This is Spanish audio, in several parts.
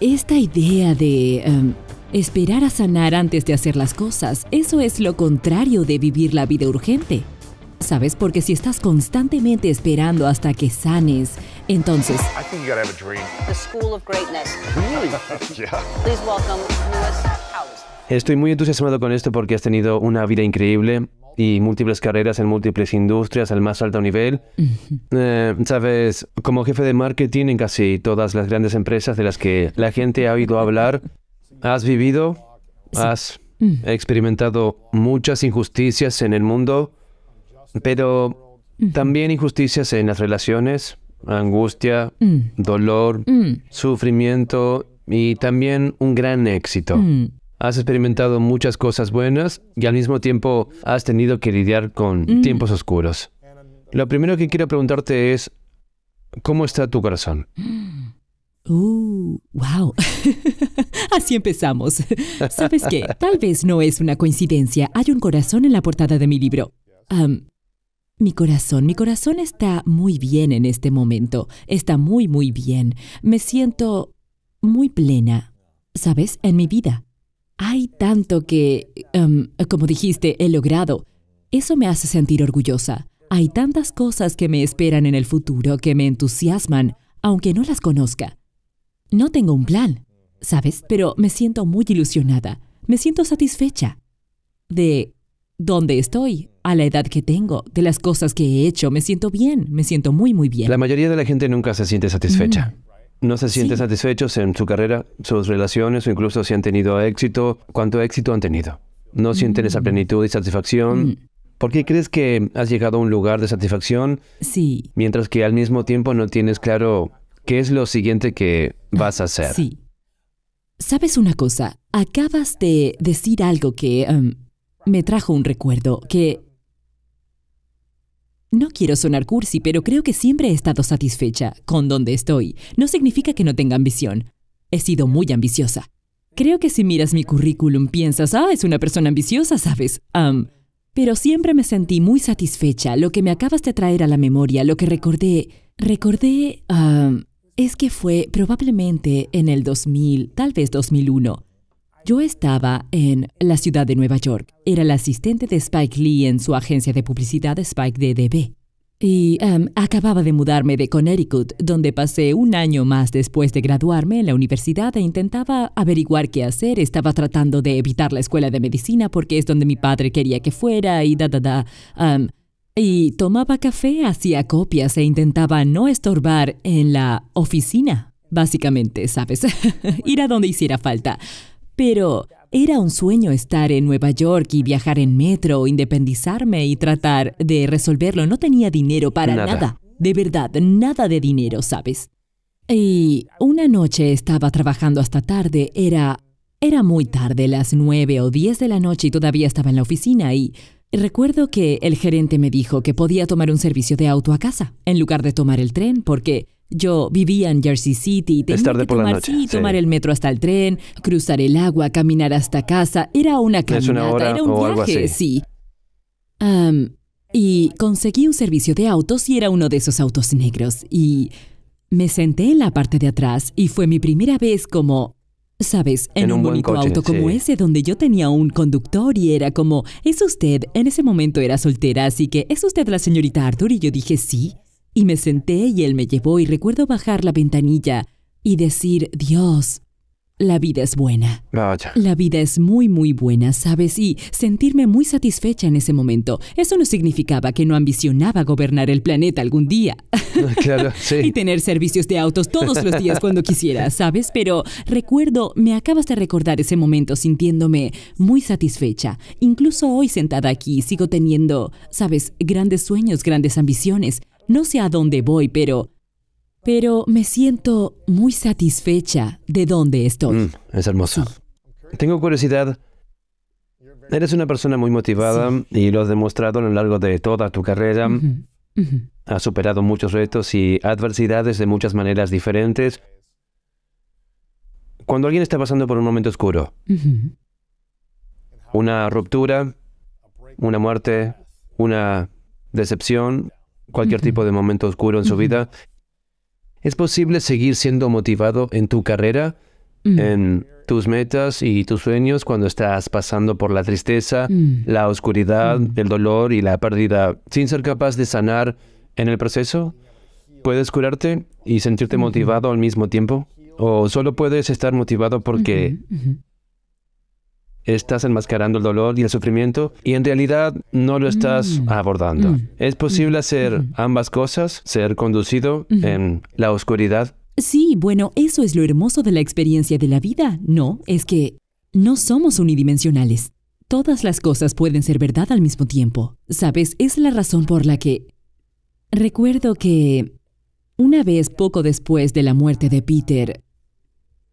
Esta idea de... Em, esperar a sanar antes de hacer las cosas, eso es lo contrario de vivir la vida urgente. ¿Sabes? Porque si estás constantemente esperando hasta que sanes, entonces... Estoy muy entusiasmado con esto porque has tenido una vida increíble y múltiples carreras en múltiples industrias al más alto nivel. Eh, sabes, como jefe de marketing en casi todas las grandes empresas de las que la gente ha oído hablar, has vivido, has mm. experimentado muchas injusticias en el mundo, pero también injusticias en las relaciones, angustia, mm. dolor, mm. sufrimiento y también un gran éxito. Has experimentado muchas cosas buenas y al mismo tiempo has tenido que lidiar con mm. tiempos oscuros. Lo primero que quiero preguntarte es, ¿cómo está tu corazón? Uh, wow. Así empezamos. ¿Sabes qué? Tal vez no es una coincidencia. Hay un corazón en la portada de mi libro. mi corazón, mi corazón está muy bien en este momento. Está muy, muy bien. Me siento muy plena, ¿sabes? En mi vida. Hay tanto que, em, como dijiste, he logrado. Eso me hace sentir orgullosa. Hay tantas cosas que me esperan en el futuro que me entusiasman, aunque no las conozca. No tengo un plan, ¿sabes? Pero me siento muy ilusionada. Me siento satisfecha. De dónde estoy, a la edad que tengo, de las cosas que he hecho, me siento bien, me siento muy, muy bien. La mayoría de la gente nunca se siente satisfecha. Mm no se sienten satisfechos en su carrera, sus relaciones o incluso si han tenido éxito, cuánto éxito han tenido. No sienten esa mm. plenitud y satisfacción. Mm. ¿Por qué crees que has llegado a un lugar de satisfacción? Sí. Mientras que al mismo tiempo no tienes claro qué es lo siguiente que vas a ah, hacer. Sí. ¿Sabes una cosa? Acabas de decir algo que em, me trajo un recuerdo, que no quiero sonar cursi, pero creo que siempre he estado satisfecha con donde estoy. No significa que no tenga ambición. He sido muy ambiciosa. Creo que si miras mi currículum piensas, ah, es una persona ambiciosa, ¿sabes? pero siempre me sentí muy satisfecha. Lo que me acabas de traer a la memoria, lo que recordé, recordé, es que fue probablemente en el 2000, tal vez 2001. Yo estaba en la ciudad de Nueva York. Era el asistente de Spike Lee en su agencia de publicidad Spike DDB. Y em, acababa de mudarme de Connecticut, donde pasé un año más después de graduarme en la universidad e intentaba averiguar qué hacer. Estaba tratando de evitar la escuela de medicina porque es donde mi padre quería que fuera y da, da, da. Em, y tomaba café, hacía copias e intentaba no estorbar en la oficina. Básicamente, ¿sabes? Ir a donde hiciera falta. Pero era un sueño estar en Nueva York y viajar en metro, independizarme y tratar de resolverlo. No tenía dinero para nada. De verdad, nada de dinero, ¿sabes? Y una noche estaba trabajando hasta tarde. Era, era muy tarde, las nueve o diez de la noche y todavía estaba en la oficina y Recuerdo que el gerente me dijo que podía tomar un servicio de auto a casa, en lugar de tomar el tren, porque yo vivía en Jersey City, tenía que tomar, tomar el metro hasta el tren, cruzar el agua, caminar hasta casa. Era una caminata, era un viaje, sí. y conseguí un servicio de autos y era uno de esos autos negros. Y me senté en la parte de atrás y fue mi primera vez como Sabes, en, un, bonito auto como ese donde yo tenía un conductor y era como, ¿es usted? En ese momento era soltera, así que ¿es usted la señorita Arthur? Y yo dije, sí. Y me senté y él me llevó y recuerdo bajar la ventanilla y decir, Dios, la vida es buena. La vida es muy, muy buena, ¿sabes? Y sentirme muy satisfecha en ese momento. Eso no significaba que no ambicionaba gobernar el planeta algún día. y tener servicios de autos todos los días cuando quisiera, ¿sabes? Pero recuerdo, me acabas de recordar ese momento sintiéndome muy satisfecha. Incluso hoy sentada aquí sigo teniendo, ¿sabes? Grandes sueños, grandes ambiciones. No sé a dónde voy, pero... Pero me siento muy satisfecha de dónde estoy. Mm, es hermoso. Tengo curiosidad. Eres una persona muy motivada y lo has demostrado a lo largo de toda tu carrera. Has superado muchos retos y adversidades de muchas maneras diferentes. Cuando alguien está pasando por un momento oscuro, una ruptura, una muerte, una decepción, cualquier tipo de momento oscuro en su vida, es posible seguir siendo motivado en tu carrera, en tus metas y tus sueños cuando estás pasando por la tristeza, la oscuridad, el dolor y la pérdida, sin ser capaz de sanar en el proceso. ¿Puedes curarte y sentirte motivado al mismo tiempo? ¿O solo puedes estar motivado porque estás enmascarando el dolor y el sufrimiento y en realidad no lo estás mm. abordando. Mm. ¿Es posible mm. hacer ambas cosas, ser conducido en la oscuridad? Sí, bueno, eso es lo hermoso de la experiencia de la vida, ¿no? Es que no somos unidimensionales. Todas las cosas pueden ser verdad al mismo tiempo. Sabes, es la razón por la que... Recuerdo que... Una vez poco después de la muerte de Peter,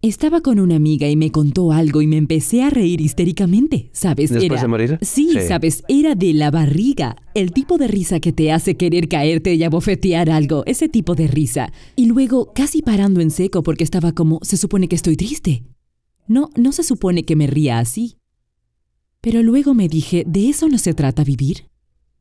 estaba con una amiga y me contó algo y me empecé a reír histéricamente, ¿sabes? ¿Después era... de morir? Sí, sí, ¿sabes? Era de la barriga. El tipo de risa que te hace querer caerte y abofetear algo, ese tipo de risa. Y luego, casi parando en seco porque estaba como, se supone que estoy triste. No, no se supone que me ría así. Pero luego me dije, ¿de eso no se trata vivir?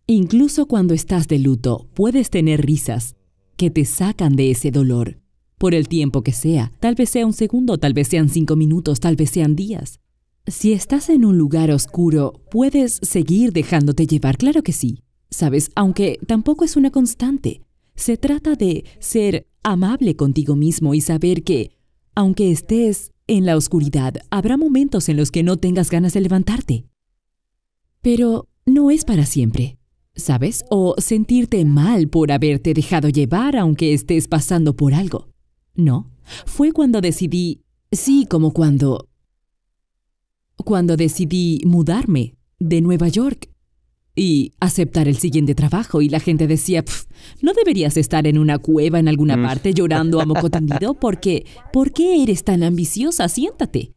Incluso cuando estás de luto, puedes tener risas que te sacan de ese dolor por el tiempo que sea, tal vez sea un segundo, tal vez sean cinco minutos, tal vez sean días. Si estás en un lugar oscuro, puedes seguir dejándote llevar, claro que sí. Sabes, aunque tampoco es una constante. Se trata de ser amable contigo mismo y saber que, aunque estés en la oscuridad, habrá momentos en los que no tengas ganas de levantarte. Pero no es para siempre, ¿sabes? O sentirte mal por haberte dejado llevar aunque estés pasando por algo. No, fue cuando decidí, sí, como cuando, cuando decidí mudarme de Nueva York y aceptar el siguiente trabajo. Y la gente decía, no deberías estar en una cueva en alguna mm. parte llorando a moco tendido porque, ¿por qué eres tan ambiciosa? Siéntate.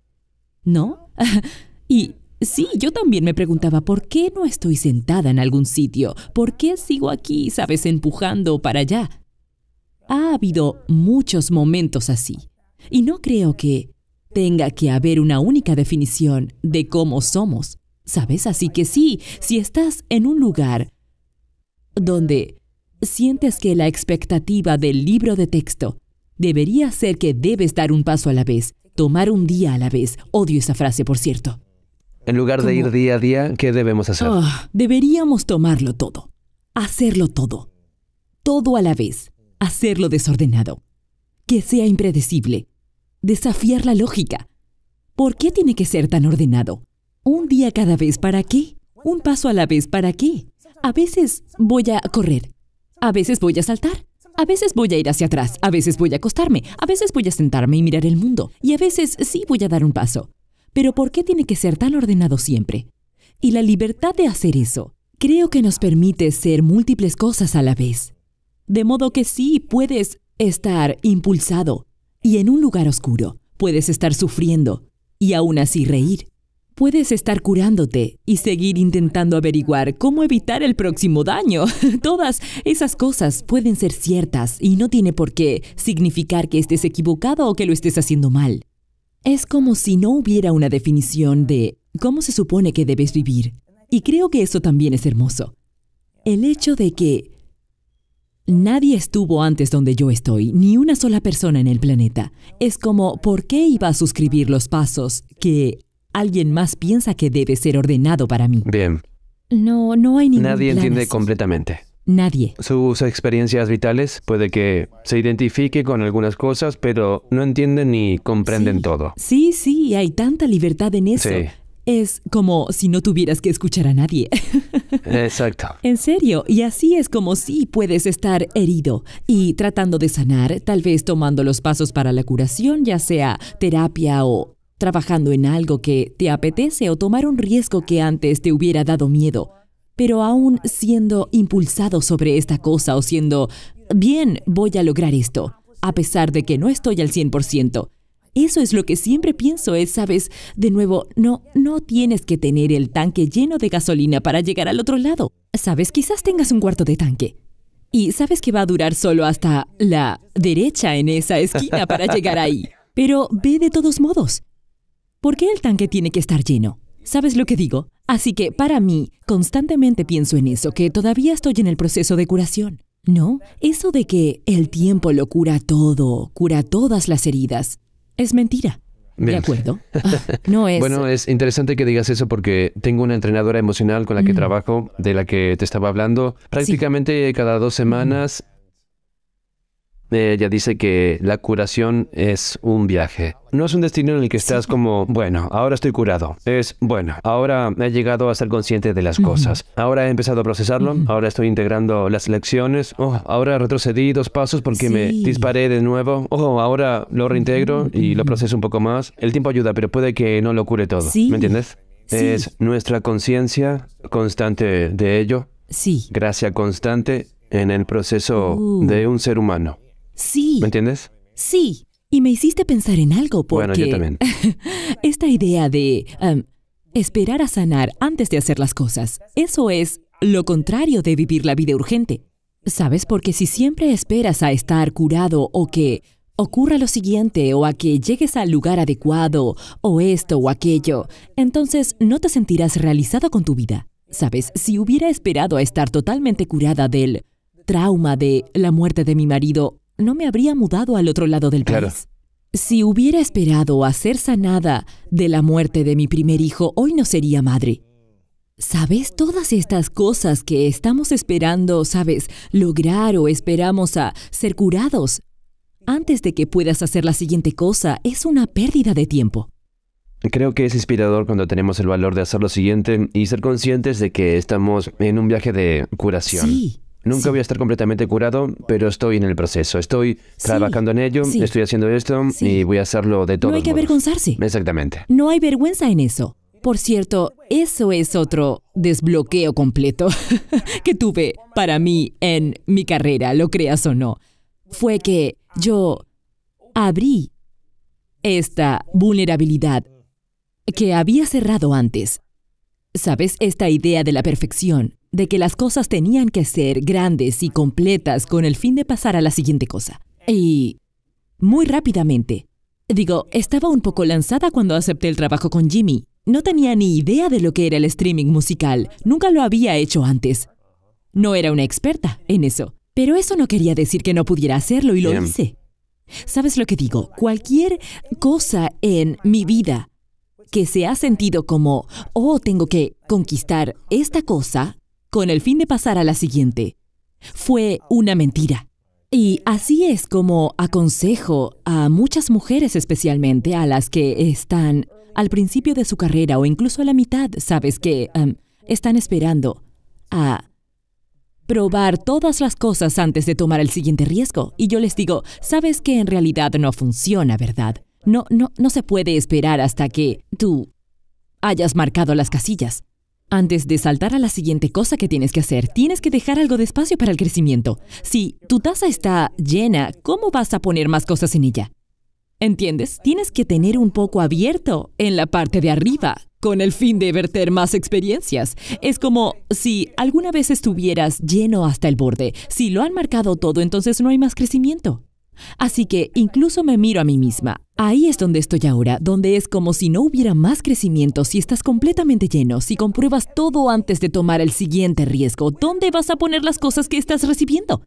¿No? y sí, yo también me preguntaba, ¿por qué no estoy sentada en algún sitio? ¿Por qué sigo aquí, sabes, empujando para allá? Ha habido muchos momentos así, y no creo que tenga que haber una única definición de cómo somos, ¿sabes? Así que sí, si estás en un lugar donde sientes que la expectativa del libro de texto debería ser que debes dar un paso a la vez, tomar un día a la vez. Odio esa frase, por cierto. En lugar de ir día a día, ¿qué debemos hacer? Ah, deberíamos tomarlo todo, hacerlo todo, todo a la vez hacerlo desordenado, que sea impredecible, desafiar la lógica. ¿Por qué tiene que ser tan ordenado? Un día cada vez, ¿para qué? Un paso a la vez, ¿para qué? A veces voy a correr, a veces voy a saltar, a veces voy a ir hacia atrás, a veces voy a acostarme, a veces voy a sentarme y mirar el mundo, y a veces sí voy a dar un paso. Pero ¿por qué tiene que ser tan ordenado siempre? Y la libertad de hacer eso creo que nos permite ser múltiples cosas a la vez. De modo que sí puedes estar impulsado y en un lugar oscuro, puedes estar sufriendo y aún así reír. Puedes estar curándote y seguir intentando averiguar cómo evitar el próximo daño. Todas esas cosas pueden ser ciertas y no tiene por qué significar que estés equivocado o que lo estés haciendo mal. Es como si no hubiera una definición de cómo se supone que debes vivir. Y creo que eso también es hermoso. El hecho de que Nadie estuvo antes donde yo estoy, ni una sola persona en el planeta. Es como, ¿por qué iba a suscribir los pasos que alguien más piensa que debe ser ordenado para mí? Bien. No, no hay ningún Nadie entiende completamente. Nadie. Sus experiencias vitales puede que se identifique con algunas cosas, pero no entienden ni comprenden todo. Sí, sí, hay tanta libertad en eso. Sí. Es como si no tuvieras que escuchar a nadie. Exacto. En serio, y así es como si puedes estar herido y tratando de sanar, tal vez tomando los pasos para la curación, ya sea terapia o trabajando en algo que te apetece o tomar un riesgo que antes te hubiera dado miedo. Pero aún siendo impulsado sobre esta cosa o siendo, bien, voy a lograr esto, a pesar de que no estoy al 100%. Eso es lo que siempre pienso, es, ¿sabes? De nuevo, no, no tienes que tener el tanque lleno de gasolina para llegar al otro lado. ¿Sabes? Quizás tengas un cuarto de tanque. Y sabes que va a durar solo hasta la derecha en esa esquina para llegar ahí. Pero ve de todos modos. ¿Por qué el tanque tiene que estar lleno? ¿Sabes lo que digo? Así que para mí, constantemente pienso en eso, que todavía estoy en el proceso de curación. ¿No? Eso de que el tiempo lo cura todo, cura todas las heridas es mentira. De acuerdo. no es. Bueno, es interesante que digas eso porque tengo una entrenadora emocional con la que mm. trabajo, de la que te estaba hablando. Prácticamente cada dos mm. semanas eh, ella dice que la curación es un viaje. No es un destino en el que estás como, bueno, ahora estoy curado. Es, bueno, ahora he llegado a ser consciente de las cosas. Ahora he empezado a procesarlo, ahora estoy integrando las lecciones. Oh, ahora retrocedí dos pasos porque me disparé de nuevo. Oh, ahora lo reintegro y lo proceso un poco más. El tiempo ayuda, pero puede que no lo cure todo. ¿Me entiendes? Es nuestra conciencia constante de ello. Sí. Gracia constante en el proceso uh. de un ser humano. Sí. ¿Me entiendes? Sí. Y me hiciste pensar en algo porque... Bueno, yo también. esta idea de um, esperar a sanar antes de hacer las cosas, eso es lo contrario de vivir la vida urgente. ¿Sabes? Porque si siempre esperas a estar curado o que ocurra lo siguiente o a que llegues al lugar adecuado o esto o aquello, entonces no te sentirás realizado con tu vida. ¿Sabes? Si hubiera esperado a estar totalmente curada del trauma de la muerte de mi marido no me habría mudado al otro lado del claro. país. Si hubiera esperado a ser sanada de la muerte de mi primer hijo, hoy no sería madre. ¿Sabes? Todas estas cosas que estamos esperando, ¿sabes? Lograr o esperamos a ser curados. Antes de que puedas hacer la siguiente cosa, es una pérdida de tiempo. Creo que es inspirador cuando tenemos el valor de hacer lo siguiente y ser conscientes de que estamos en un viaje de curación. Sí, Nunca voy a estar completamente curado, pero estoy en el proceso. Estoy trabajando en ello, estoy haciendo esto y voy a hacerlo de todo. No hay que avergonzarse. Exactamente. No hay vergüenza en eso. Por cierto, eso es otro desbloqueo completo que tuve para mí en mi carrera, lo creas o no. Fue que yo abrí esta vulnerabilidad que había cerrado antes. ¿Sabes? Esta idea de la perfección de que las cosas tenían que ser grandes y completas con el fin de pasar a la siguiente cosa. Y muy rápidamente. Digo, estaba un poco lanzada cuando acepté el trabajo con Jimmy. No tenía ni idea de lo que era el streaming musical, nunca lo había hecho antes. No era una experta en eso, pero eso no quería decir que no pudiera hacerlo y lo hice. ¿Sabes lo que digo? Cualquier cosa en mi vida que se ha sentido como, oh, tengo que conquistar esta cosa, con el fin de pasar a la siguiente. Fue una mentira. Y así es como aconsejo a muchas mujeres especialmente, a las que están al principio de su carrera o incluso a la mitad, sabes que están esperando a probar todas las cosas antes de tomar el siguiente riesgo. Y yo les digo, sabes que en realidad no funciona, ¿verdad? No, no, no se puede esperar hasta que tú hayas marcado las casillas. Antes de saltar a la siguiente cosa que tienes que hacer, tienes que dejar algo de espacio para el crecimiento. Si tu taza está llena, ¿cómo vas a poner más cosas en ella? ¿Entiendes? Tienes que tener un poco abierto en la parte de arriba, con el fin de verter más experiencias. Es como si alguna vez estuvieras lleno hasta el borde. Si lo han marcado todo, entonces no hay más crecimiento. Así que incluso me miro a mí misma. Ahí es donde estoy ahora, donde es como si no hubiera más crecimiento, si estás completamente lleno, si compruebas todo antes de tomar el siguiente riesgo, ¿dónde vas a poner las cosas que estás recibiendo?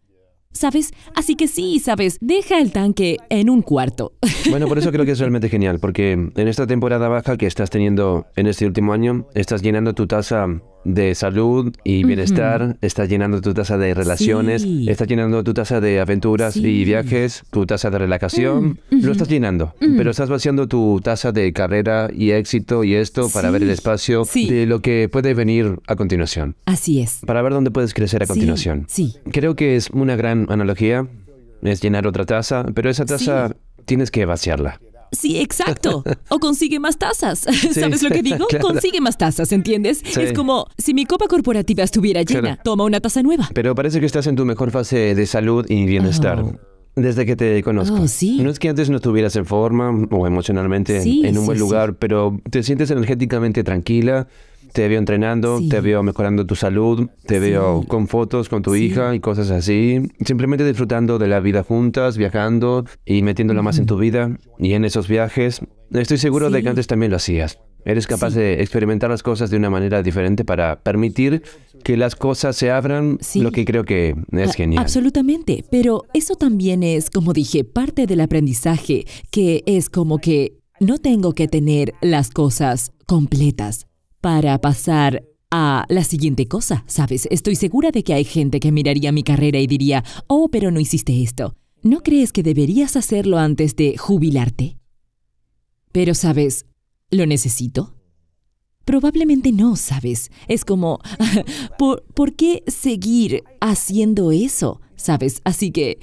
¿Sabes? Así que sí, ¿sabes? Deja el tanque en un cuarto. Bueno, por eso creo que es realmente genial, porque en esta temporada baja que estás teniendo en este último año, estás llenando tu taza de salud y bienestar, estás llenando tu taza de relaciones, estás llenando tu taza de aventuras y viajes, tu taza de relajación, mm, lo estás llenando, mm. pero estás vaciando tu taza de carrera y éxito y esto para ver el espacio de lo que puede venir a continuación. Así es. Para ver dónde puedes crecer a continuación. Sí. Creo que es una gran analogía, es llenar otra taza, pero esa taza tienes que vaciarla. Sí, exacto. O consigue más tazas. ¿Sabes lo que digo? Consigue más tazas, ¿entiendes? Es como si mi copa corporativa estuviera llena, toma una taza nueva. Pero parece que estás en tu mejor fase de salud y bienestar. Oh. Desde que te conozco. Oh, no es que antes no estuvieras en forma o emocionalmente en un buen lugar, pero te sientes energéticamente tranquila, te veo entrenando, te veo mejorando tu salud, te veo con fotos con tu hija y cosas así. Simplemente disfrutando de la vida juntas, viajando y metiéndola más en tu vida. Y en esos viajes, estoy seguro de que antes también lo hacías. Eres capaz de experimentar las cosas de una manera diferente para permitir que las cosas se abran, lo que creo que es genial. Absolutamente, pero eso también es, como dije, parte del aprendizaje, que es como que no tengo que tener las cosas completas para pasar a la siguiente cosa, ¿sabes? Estoy segura de que hay gente que miraría mi carrera y diría, oh, pero no hiciste esto. ¿No crees que deberías hacerlo antes de jubilarte? Pero, ¿sabes? ¿Lo necesito? Probablemente no, ¿sabes? Es como, ¿por, qué seguir haciendo eso? ¿Sabes? Así que,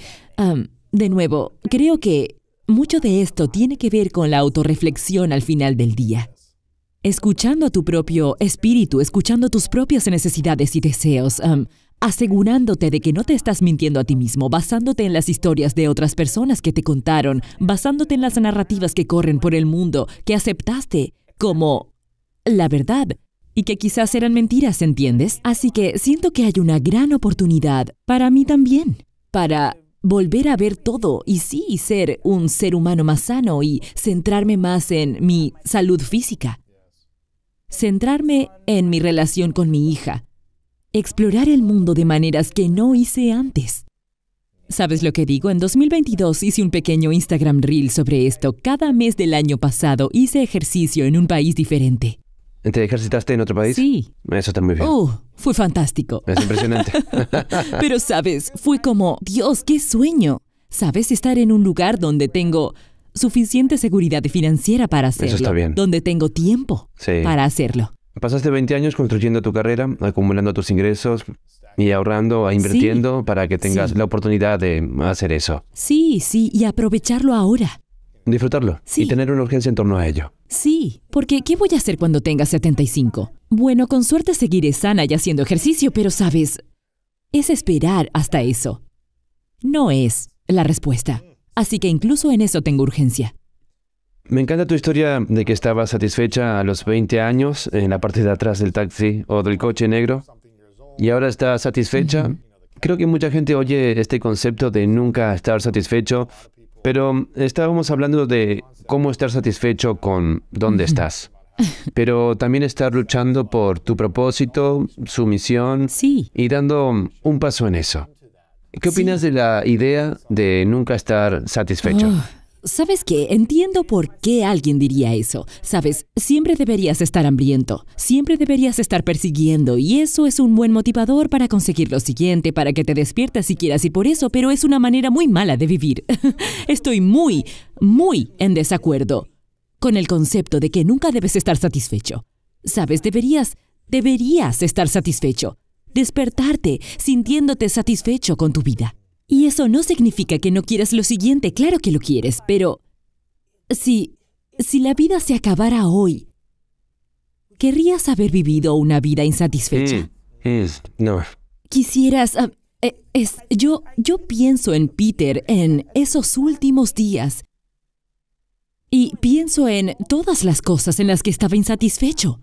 de nuevo, creo que mucho de esto tiene que ver con la autorreflexión al final del día escuchando a tu propio espíritu, escuchando tus propias necesidades y deseos, asegurándote de que no te estás mintiendo a ti mismo, basándote en las historias de otras personas que te contaron, basándote en las narrativas que corren por el mundo, que aceptaste como la verdad y que quizás eran mentiras, ¿entiendes? Así que siento que hay una gran oportunidad para mí también, para volver a ver todo y sí ser un ser humano más sano y centrarme más en mi salud física, centrarme en mi relación con mi hija, explorar el mundo de maneras que no hice antes. ¿Sabes lo que digo? En 2022 hice un pequeño Instagram reel sobre esto. Cada mes del año pasado hice ejercicio en un país diferente. ¿Te ejercitaste en otro país? Sí. Eso está muy bien. ¡Oh! Fue fantástico. Es impresionante. Pero, ¿sabes? Fue como, Dios, qué sueño. ¿Sabes? Estar en un lugar donde tengo suficiente seguridad financiera para hacerlo. Eso está bien. Donde tengo tiempo para hacerlo. Pasaste 20 años construyendo tu carrera, acumulando tus ingresos y ahorrando e invirtiendo para que tengas la oportunidad de hacer eso. Sí, sí, y aprovecharlo ahora. Disfrutarlo sí. y tener una urgencia en torno a ello. Sí, porque ¿qué voy a hacer cuando tenga 75? Bueno, con suerte seguiré sana y haciendo ejercicio, pero sabes, es esperar hasta eso. No es la respuesta. Así que incluso en eso tengo urgencia. Me encanta tu historia de que estabas satisfecha a los 20 años en la parte de atrás del taxi o del coche negro y ahora está satisfecha. Creo que mucha gente oye este concepto de nunca estar satisfecho, pero estábamos hablando de cómo estar satisfecho con dónde estás. Pero también estar luchando por tu propósito, su misión y dando un paso en eso. ¿Qué opinas de la idea de nunca estar satisfecho? Ah, ¿Sabes qué? Entiendo por qué alguien diría eso. Sabes, siempre deberías estar hambriento, siempre deberías estar persiguiendo y eso es un buen motivador para conseguir lo siguiente, para que te despiertas si quieras y por eso, pero es una manera muy mala de vivir. Estoy muy, muy en desacuerdo con el concepto de que nunca debes estar satisfecho. Sabes, deberías, deberías estar satisfecho despertarte sintiéndote satisfecho con tu vida. Y eso no significa que no quieras lo siguiente, claro que lo quieres, pero si, si la vida se acabara hoy, ¿querrías haber vivido una vida insatisfecha? Mm, no. Quisieras... Ah, eh, es, yo, yo pienso en Peter en esos últimos días y pienso en todas las cosas en las que estaba insatisfecho.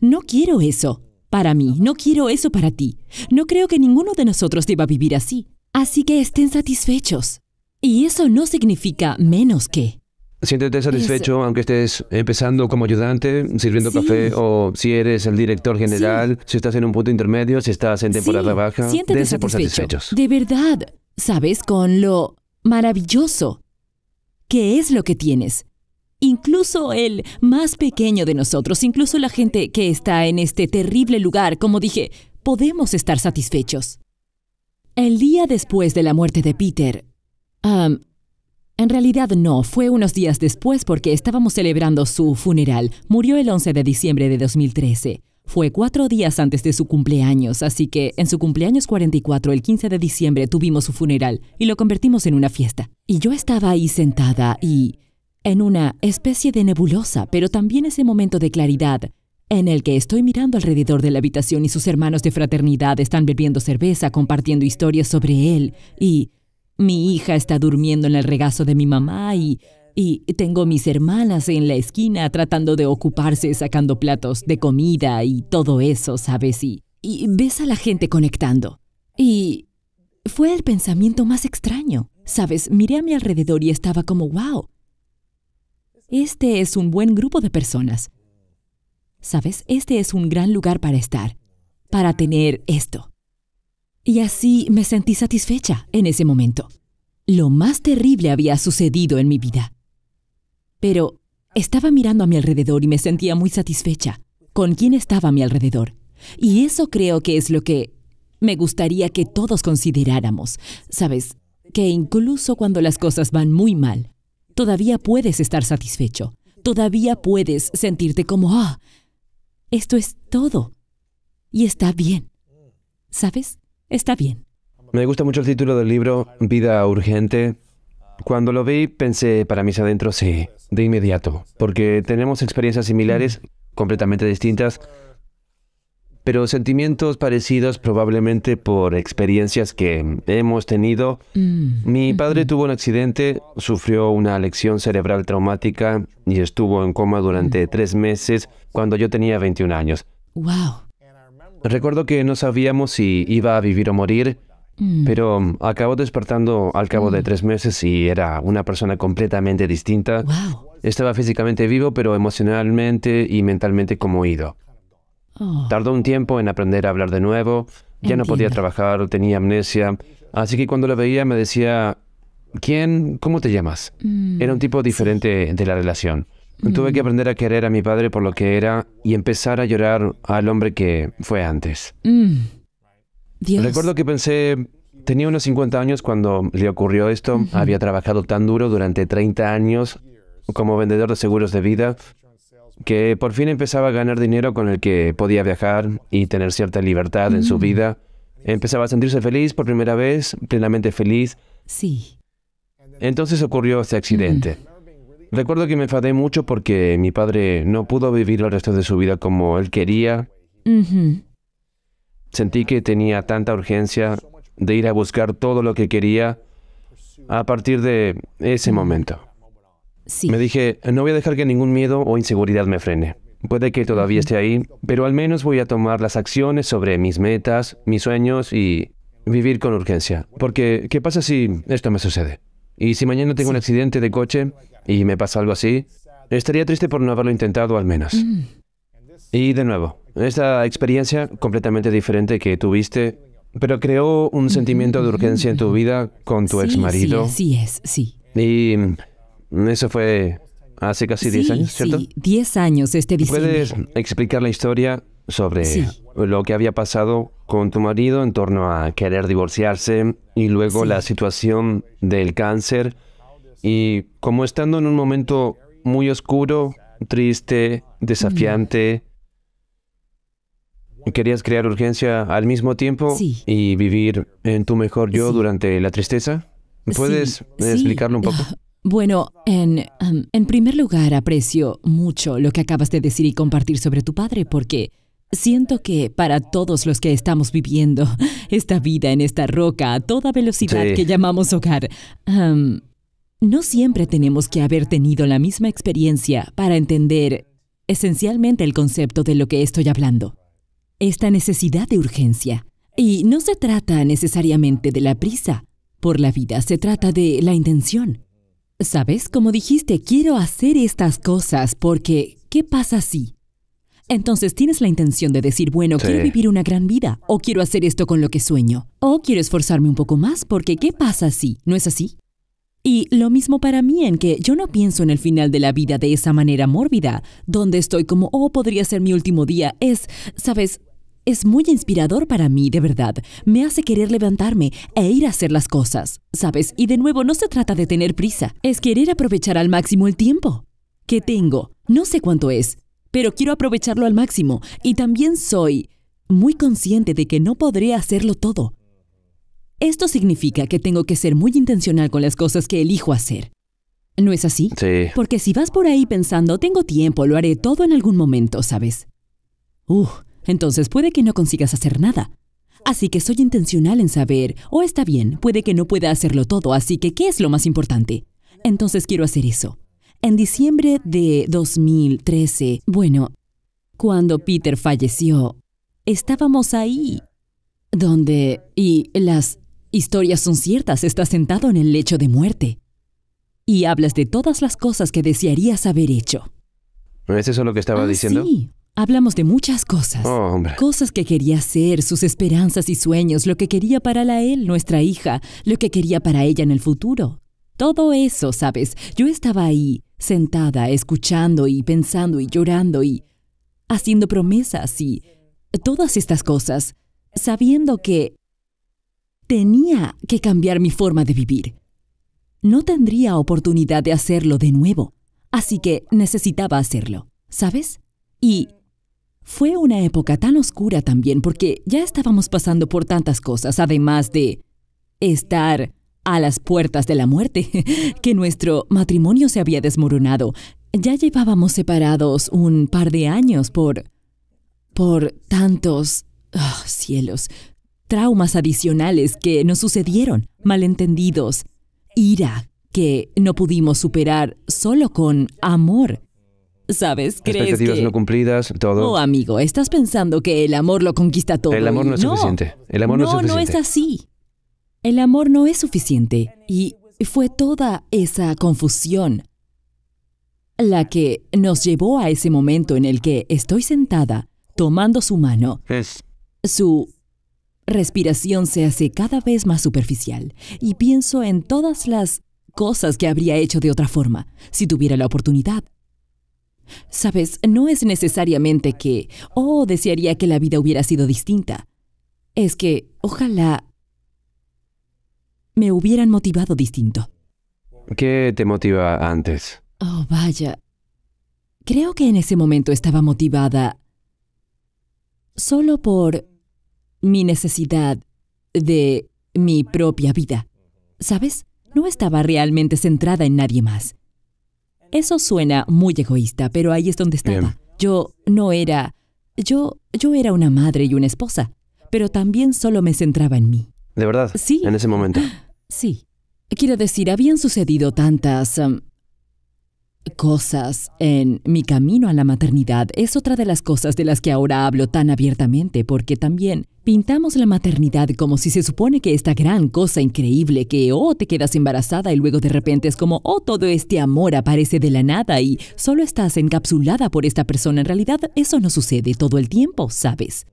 No quiero eso para mí, no quiero eso para ti. No creo que ninguno de nosotros deba vivir así. Así que estén satisfechos. Y eso no significa menos que. Siéntete satisfecho aunque estés empezando como ayudante, sirviendo café o si eres el director general, si estás en un punto intermedio, si estás en temporada baja. Siéntete por De verdad, sabes con lo maravilloso que es lo que tienes incluso el más pequeño de nosotros, incluso la gente que está en este terrible lugar, como dije, podemos estar satisfechos. El día después de la muerte de Peter, um, en realidad no, fue unos días después porque estábamos celebrando su funeral. Murió el 11 de diciembre de 2013. Fue cuatro días antes de su cumpleaños, así que en su cumpleaños 44, el 15 de diciembre, tuvimos su funeral y lo convertimos en una fiesta. Y yo estaba ahí sentada y en una especie de nebulosa, pero también ese momento de claridad en el que estoy mirando alrededor de la habitación y sus hermanos de fraternidad están bebiendo cerveza, compartiendo historias sobre él, y mi hija está durmiendo en el regazo de mi mamá, y, y tengo mis hermanas en la esquina tratando de ocuparse sacando platos de comida y todo eso, ¿sabes? Y, y ves a la gente conectando. Y fue el pensamiento más extraño. Sabes, miré a mi alrededor y estaba como, wow, este es un buen grupo de personas. ¿Sabes? Este es un gran lugar para estar, para tener esto. Y así me sentí satisfecha en ese momento. Lo más terrible había sucedido en mi vida. Pero estaba mirando a mi alrededor y me sentía muy satisfecha con quién estaba a mi alrededor. Y eso creo que es lo que me gustaría que todos consideráramos. ¿Sabes? Que incluso cuando las cosas van muy mal, todavía puedes estar satisfecho, todavía puedes sentirte como, ah, esto es todo. Y está bien. ¿Sabes? Está bien. Me gusta mucho el título del libro, Vida Urgente. Cuando lo vi, pensé para mis adentros, sí, de inmediato, porque tenemos experiencias similares, completamente distintas, pero sentimientos parecidos probablemente por experiencias que hemos tenido. Mm. Mi padre tuvo un accidente, sufrió una lesión cerebral traumática y estuvo en coma durante mm. tres meses cuando yo tenía 21 años. ¡Wow! Recuerdo que no sabíamos si iba a vivir o morir, mm. pero acabó despertando al cabo de tres meses y era una persona completamente distinta. Estaba físicamente vivo, pero emocionalmente y mentalmente como ido. Ah. Tardó un tiempo en aprender a hablar de nuevo, ya no podía trabajar, tenía amnesia. Así que cuando lo veía me decía, ¿quién? ¿Cómo te llamas? Mm. era un tipo diferente de la relación. Mm. Tuve que aprender a querer a mi padre por lo que era y empezar a llorar al hombre que fue antes. Mm. Recuerdo que pensé, tenía unos 50 años cuando le ocurrió esto, había trabajado tan duro durante 30 años como vendedor de seguros de vida que por fin empezaba a ganar dinero con el que podía viajar y tener cierta libertad en su mm. vida. Empezaba a sentirse feliz por primera vez, plenamente feliz. Sí. Entonces ocurrió este accidente. Recuerdo que me enfadé mucho porque mi padre no pudo vivir el resto de su vida como él quería. Sentí que tenía tanta urgencia de ir a buscar todo lo que quería a partir de ese mm. momento. Me dije, no voy a dejar que ningún miedo o inseguridad me frene. Puede que todavía esté ahí, pero al menos voy a tomar las acciones sobre mis metas, mis sueños y vivir con urgencia. Porque, ¿qué pasa si esto me sucede? Y si mañana tengo un accidente de coche y me pasa algo así, estaría triste por no haberlo intentado al menos. Y de nuevo, esta experiencia completamente diferente que tuviste, pero creó un sentimiento de urgencia en tu vida con tu sí, ex marido. Sí, es, sí. Y eso fue hace casi 10 años, ¿cierto? Sí, 10 años este diciembre. ¿Puedes explicar la historia sobre lo que había pasado con tu marido en torno a querer divorciarse y luego la situación del cáncer? Y como estando en un momento muy oscuro, triste, desafiante, ¿querías crear urgencia al mismo tiempo y vivir en tu mejor yo durante la tristeza? ¿Puedes explicarlo un poco? Bueno, em, en, primer lugar, aprecio mucho lo que acabas de decir y compartir sobre tu padre, porque siento que para todos los que estamos viviendo esta vida en esta roca a toda velocidad que llamamos hogar, em, no siempre tenemos que haber tenido la misma experiencia para entender esencialmente el concepto de lo que estoy hablando. Esta necesidad de urgencia. Y no se trata necesariamente de la prisa por la vida, se trata de la intención. ¿Sabes? Como dijiste, quiero hacer estas cosas porque, ¿qué pasa si? Entonces tienes la intención de decir, bueno, quiero vivir una gran vida, o quiero hacer esto con lo que sueño, o quiero esforzarme un poco más porque, ¿qué pasa si? ¿No es así? Y lo mismo para mí en que yo no pienso en el final de la vida de esa manera mórbida, donde estoy como, oh, podría ser mi último día, es, ¿sabes? Es muy inspirador para mí, de verdad. Me hace querer levantarme e ir a hacer las cosas, ¿sabes? Y de nuevo, no se trata de tener prisa, es querer aprovechar al máximo el tiempo que tengo. No sé cuánto es, pero quiero aprovecharlo al máximo. Y también soy muy consciente de que no podré hacerlo todo. Esto significa que tengo que ser muy intencional con las cosas que elijo hacer. ¿No es así? Sí. Porque si vas por ahí pensando, tengo tiempo, lo haré todo en algún momento, ¿sabes? Uf, entonces puede que no consigas hacer nada. Así que soy intencional en saber, o está bien, puede que no pueda hacerlo todo, así que ¿qué es lo más importante? Entonces quiero hacer eso. En diciembre de 2013, bueno, cuando Peter falleció, estábamos ahí, donde, y las historias son ciertas, estás sentado en el lecho de muerte y hablas de todas las cosas que desearías haber hecho. ¿Es eso lo que estaba ah, diciendo? Sí, Hablamos de muchas cosas. Oh, cosas que quería hacer, sus esperanzas y sueños, lo que quería para la él, nuestra hija, lo que quería para ella en el futuro. Todo eso, ¿sabes? Yo estaba ahí, sentada, escuchando y pensando y llorando y haciendo promesas y todas estas cosas, sabiendo que tenía que cambiar mi forma de vivir. No tendría oportunidad de hacerlo de nuevo, así que necesitaba hacerlo, ¿sabes? Y fue una época tan oscura también porque ya estábamos pasando por tantas cosas, además de estar a las puertas de la muerte, que nuestro matrimonio se había desmoronado. Ya llevábamos separados un par de años por... por tantos... Ah, cielos, traumas adicionales que nos sucedieron, malentendidos, ira que no pudimos superar solo con amor ¿sabes? ¿Crees Expectativas no cumplidas, todo. No, amigo, estás pensando que el amor lo conquista todo. El amor no es suficiente. El amor no, no es suficiente. No, no es así. El amor no es suficiente. Y fue toda esa confusión la que nos llevó a ese momento en el que estoy sentada tomando su mano. Es... Su respiración se hace cada vez más superficial y pienso en todas las cosas que habría hecho de otra forma si tuviera la oportunidad. Sabes, no es necesariamente que, oh, desearía que la vida hubiera sido distinta. Es que, ojalá, me hubieran motivado distinto. ¿Qué te motiva antes? Oh, vaya. Creo que en ese momento estaba motivada solo por mi necesidad de mi propia vida. ¿Sabes? No estaba realmente centrada en nadie más. Eso suena muy egoísta, pero ahí es donde estaba. Yo no era... Yo, yo era una madre y una esposa, pero también solo me centraba en mí. ¿De verdad? Sí. En ese momento. Sí. Quiero decir, habían sucedido tantas... Um, cosas en mi camino a la maternidad es otra de las cosas de las que ahora hablo tan abiertamente, porque también pintamos la maternidad como si se supone que esta gran cosa increíble que o oh, te quedas embarazada y luego de repente es como, oh, todo este amor aparece de la nada y solo estás encapsulada por esta persona. En realidad eso no sucede todo el tiempo, ¿sabes?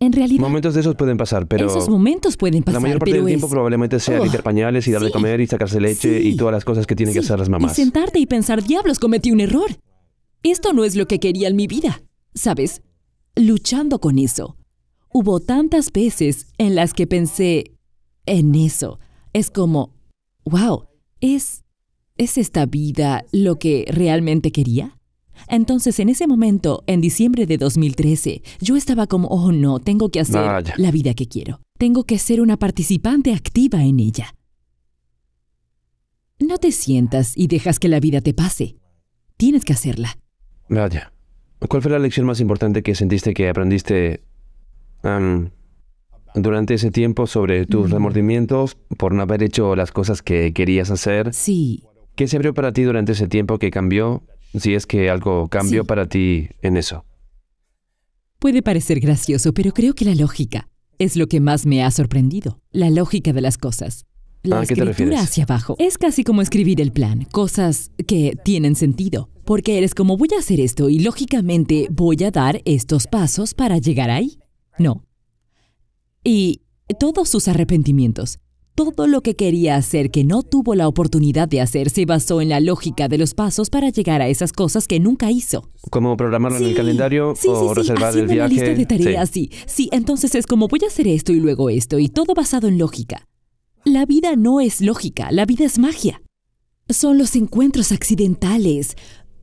En realidad. Momentos de esos pueden pasar, pero. Esos momentos pueden pasar. La mayor parte del tiempo probablemente sea ¡Oh! limpiar pañales y darle de comer y sacarse leche y todas las cosas que tienen que hacer las mamás. sentarte y pensar, diablos, cometí un error. Esto no es lo que quería en mi vida. ¿Sabes? Luchando con eso. Hubo tantas veces en las que pensé en eso. Es como, wow, ¿es, ¿es esta vida lo que realmente quería? Entonces, en ese momento, en diciembre de 2013, yo estaba como, oh no, tengo que hacer ah, la vida que quiero. Tengo que ser una participante activa en ella. No te sientas y dejas que la vida te pase. Tienes que hacerla. Vaya. Ah, ¿Cuál fue la lección más importante que sentiste que aprendiste durante ese tiempo sobre tus mm. remordimientos por no haber hecho las cosas que querías hacer? Sí. ¿Qué se abrió para ti durante ese tiempo que cambió si es que algo cambió para ti en eso. Puede parecer gracioso, pero creo que la lógica es lo que más me ha sorprendido. La lógica de las cosas. La ¿A qué te refieres? hacia abajo. Es casi como escribir el plan, cosas que tienen sentido. Porque eres como voy a hacer esto y lógicamente voy a dar estos pasos para llegar ahí. No. Y todos sus arrepentimientos todo lo que quería hacer que no tuvo la oportunidad de hacer se basó en la lógica de los pasos para llegar a esas cosas que nunca hizo. Como programarlo en el calendario o reservar el viaje. Lista sí. sí, entonces es como voy a hacer esto y luego esto y todo basado en lógica. La vida no es lógica, la vida es magia. Son los encuentros accidentales,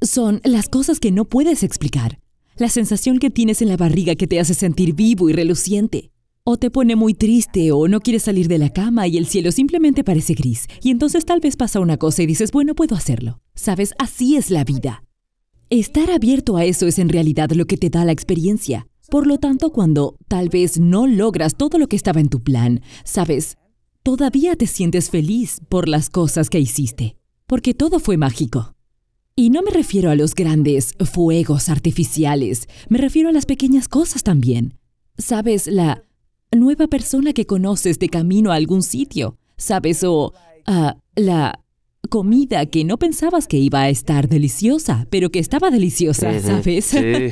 son las cosas que no puedes explicar, la sensación que tienes en la barriga que te hace sentir vivo y reluciente. O te pone muy triste o no quieres salir de la cama y el cielo simplemente parece gris. Y entonces tal vez pasa una cosa y dices, bueno, puedo hacerlo. Sabes, así es la vida. Estar abierto a eso es en realidad lo que te da la experiencia. Por lo tanto, cuando tal vez no logras todo lo que estaba en tu plan, sabes, todavía te sientes feliz por las cosas que hiciste, porque todo fue mágico. Y no me refiero a los grandes fuegos artificiales, me refiero a las pequeñas cosas también. Sabes, la nueva persona que conoces de camino a algún sitio, ¿sabes? O ah, la comida que no pensabas que iba a estar deliciosa, pero que estaba deliciosa, ¿sabes?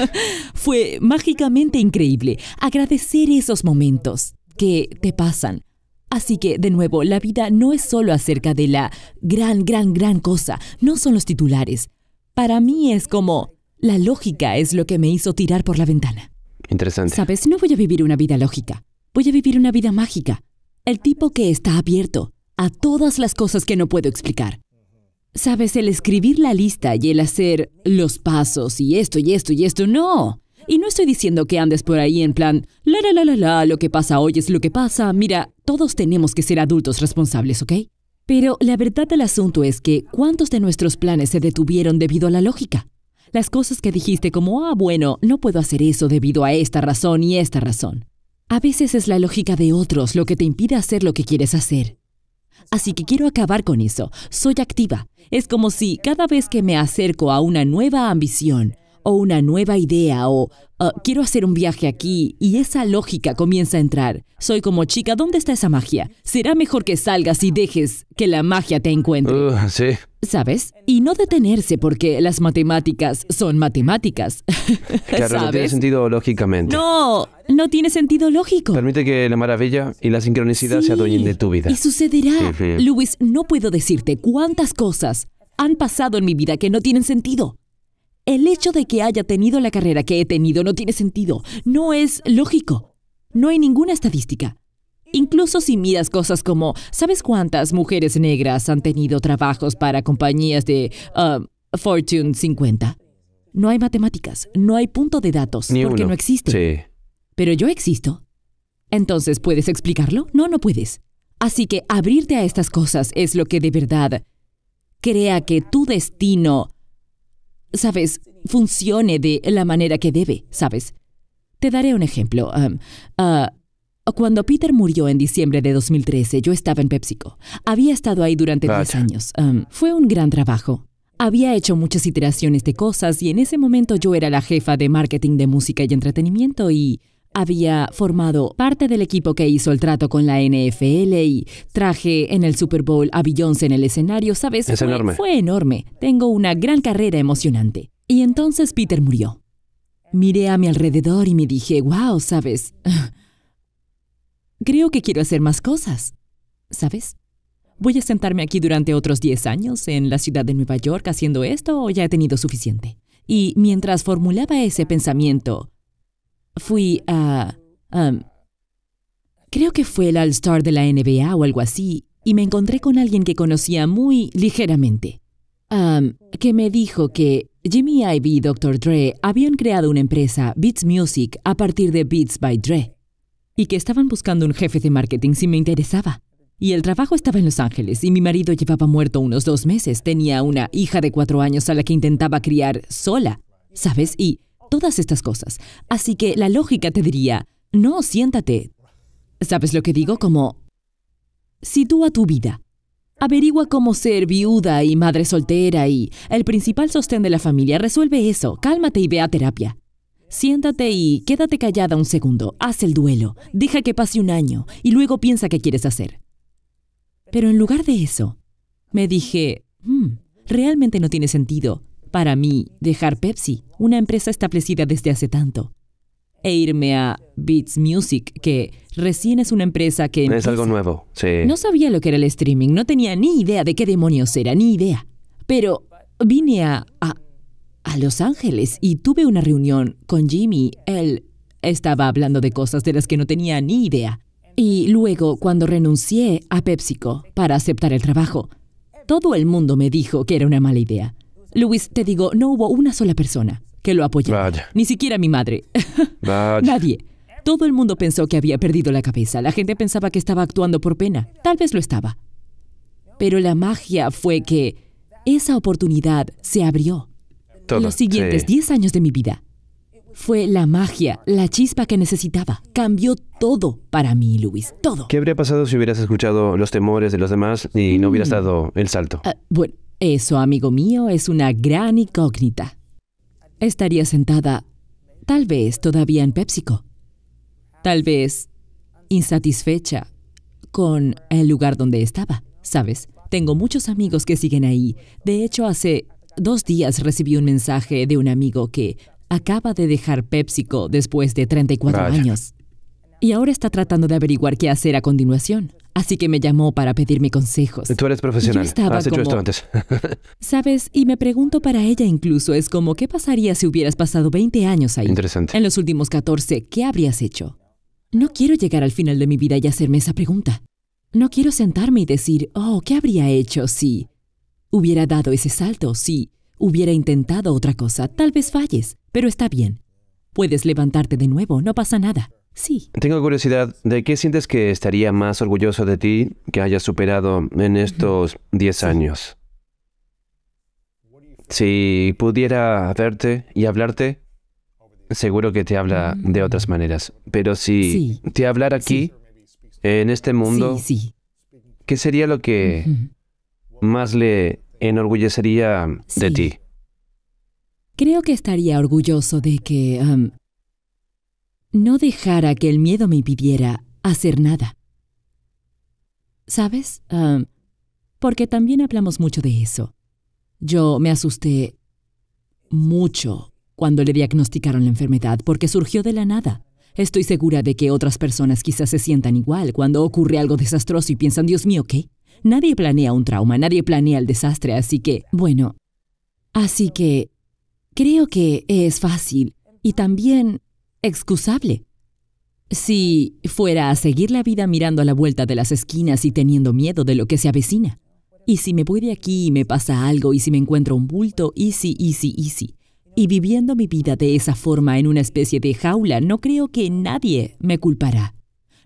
Fue mágicamente increíble agradecer esos momentos que te pasan. Así que, de nuevo, la vida no es solo acerca de la gran, gran, gran cosa, no son los titulares. Para mí es como, la lógica es lo que me hizo tirar por la ventana. Interesante. Sabes, no voy a vivir una vida lógica. Voy a vivir una vida mágica. El tipo que está abierto a todas las cosas que no puedo explicar. Sabes, el escribir la lista y el hacer los pasos y esto y esto y esto, no. Y no estoy diciendo que andes por ahí en plan, la la la la la, lo que pasa hoy es lo que pasa. Mira, todos tenemos que ser adultos responsables, ¿ok? Pero la verdad del asunto es que ¿cuántos de nuestros planes se detuvieron debido a la lógica? Las cosas que dijiste como, ah, bueno, no puedo hacer eso debido a esta razón y esta razón. A veces es la lógica de otros lo que te impide hacer lo que quieres hacer. Así que quiero acabar con eso. Soy activa. Es como si cada vez que me acerco a una nueva ambición, o una nueva idea o ah, quiero hacer un viaje aquí y esa lógica comienza a entrar. Soy como chica, ¿dónde está esa magia? Será mejor que salgas y dejes que la magia te encuentre. Uh, sí. ¿Sabes? Y no detenerse porque las matemáticas son matemáticas. claro, no tiene sentido lógicamente. No, no tiene sentido lógico. Permite que la maravilla y la sincronicidad se adueñen de tu vida. Y sucederá. Luis, no puedo decirte cuántas cosas han pasado en mi vida que no tienen sentido. El hecho de que haya tenido la carrera que he tenido no tiene sentido, no es lógico, no hay ninguna estadística. Incluso si miras cosas como, ¿sabes cuántas mujeres negras han tenido trabajos para compañías de um, Fortune 50? No hay matemáticas, no hay punto de datos, porque no existe. Sí. Pero yo existo. Entonces, ¿puedes explicarlo? No, no puedes. Así que abrirte a estas cosas es lo que de verdad crea que tu destino sabes, funcione de la manera que debe, ¿sabes? Te daré un ejemplo. Um, ah, cuando Peter murió en diciembre de 2013, yo estaba en PepsiCo. Había estado ahí durante años. Um, fue un gran trabajo. Había hecho muchas iteraciones de cosas y en ese momento yo era la jefa de marketing de música y entretenimiento y había formado parte del equipo que hizo el trato con la NFL y traje en el Super Bowl a Beyoncé en el escenario, ¿sabes? Es enorme. Fue enorme. Tengo una gran carrera emocionante. Y entonces Peter murió. Miré a mi alrededor y me dije, wow, ¿sabes? Creo que quiero hacer más cosas. ¿Sabes? ¿Voy a sentarme aquí durante otros 10 años en la ciudad de Nueva York haciendo esto o ya he tenido suficiente? Y mientras formulaba ese pensamiento, fui a... Um, creo que fue el All-Star de la NBA o algo así, y me encontré con alguien que conocía muy ligeramente, um, que me dijo que Jimmy Ivy y Dr. Dre habían creado una empresa, Beats Music, a partir de Beats by Dre, y que estaban buscando un jefe de marketing si me interesaba. Y el trabajo estaba en Los Ángeles y mi marido llevaba muerto unos dos meses. Tenía una hija de cuatro años a la que intentaba criar sola, ¿sabes? Y todas estas cosas. Así que la lógica te diría, no, siéntate. ¿Sabes lo que digo? Como, sitúa tu vida. Averigua cómo ser viuda y madre soltera y el principal sostén de la familia. Resuelve eso, cálmate y ve a terapia. Siéntate y quédate callada un segundo, haz el duelo, deja que pase un año y luego piensa qué quieres hacer. Pero en lugar de eso, me dije, hmm, realmente no tiene sentido para mí dejar Pepsi, una empresa establecida desde hace tanto, e irme a Beats Music, que recién es una empresa que... Es algo nuevo, sí. No sabía lo que era el streaming, no tenía ni idea de qué demonios era, ni idea. Pero vine a, a Los Ángeles y tuve una reunión con Jimmy. Él estaba hablando de cosas de las que no tenía ni idea. Y luego, cuando renuncié a PepsiCo para aceptar el trabajo, todo el mundo me dijo que era una mala idea. Luis, te digo, no hubo una sola persona que lo apoyara. Ni siquiera mi madre. Nadie. Todo el mundo pensó que había perdido la cabeza. La gente pensaba que estaba actuando por pena. Tal vez lo estaba. Pero la magia fue que esa oportunidad se abrió. Los siguientes 10 años de mi vida. Fue la magia, la chispa que necesitaba. Cambió todo para mí, Luis. Todo. ¿Qué habría pasado si hubieras escuchado los temores de los demás y no hubieras mm. dado el salto? Ah, bueno, eso, amigo mío, es una gran incógnita. Estaría sentada, tal vez todavía en PepsiCo. Tal vez insatisfecha con el lugar donde estaba, ¿sabes? Tengo muchos amigos que siguen ahí. De hecho, hace dos días recibí un mensaje de un amigo que acaba de dejar PepsiCo después de 34 años y ahora está tratando de averiguar qué hacer a continuación. Así que me llamó para pedirme consejos. Tú eres profesional. Has hecho esto antes. ¿Sabes? Y me pregunto para ella incluso, es como, ¿qué pasaría si hubieras pasado 20 años ahí? Interesante. En los últimos 14, ¿qué habrías hecho? No quiero llegar al final de mi vida y hacerme esa pregunta. No quiero sentarme y decir, oh, ¿qué habría hecho si hubiera dado ese salto? Si hubiera intentado otra cosa. Tal vez falles, pero está bien. Puedes levantarte de nuevo, no pasa nada. Sí. Tengo curiosidad, ¿de qué sientes que estaría más orgulloso de ti que hayas superado en estos 10 años? Si pudiera verte y hablarte, seguro que te habla de mm. otras maneras. Pero si te hablara aquí, en este mundo, ¿qué sería lo que más le enorgullecería de ti? Creo que estaría orgulloso de que... Um, no dejara que el miedo me impidiera hacer nada. ¿Sabes? Um, porque también hablamos mucho de eso. Yo me asusté mucho cuando le diagnosticaron la enfermedad porque surgió de la nada. Estoy segura de que otras personas quizás se sientan igual cuando ocurre algo desastroso y piensan, Dios mío, ¿qué? Nadie planea un trauma, nadie planea el desastre, así que, bueno, así que Creo que es fácil y también excusable. Si fuera a seguir la vida mirando a la vuelta de las esquinas y teniendo miedo de lo que se avecina. Y si me voy de aquí y me pasa algo y si me encuentro un bulto, easy, easy, easy. Y viviendo mi vida de esa forma en una especie de jaula, no creo que nadie me culpará.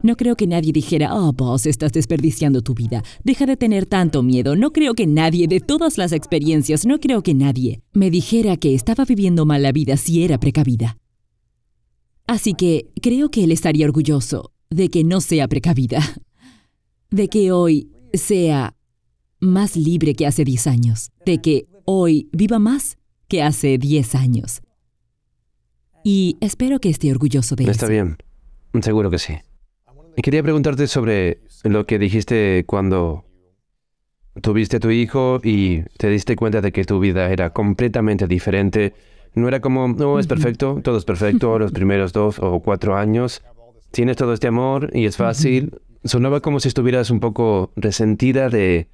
No creo que nadie dijera, oh, vos estás desperdiciando tu vida. Deja de tener tanto miedo. No creo que nadie, de todas las experiencias, no creo que nadie me dijera que estaba viviendo mal la vida si era precavida. Así que creo que él estaría orgulloso de que no sea precavida. De que hoy sea más libre que hace 10 años. De que hoy viva más que hace 10 años. Y espero que esté orgulloso de eso. Está bien. Seguro que sí. Quería preguntarte sobre lo que dijiste cuando tuviste tu hijo y te diste cuenta de que tu vida era completamente diferente. No era como, no, es perfecto, todo es perfecto, los primeros dos o cuatro años. Tienes todo este amor y es fácil. Sonaba como si estuvieras un poco resentida de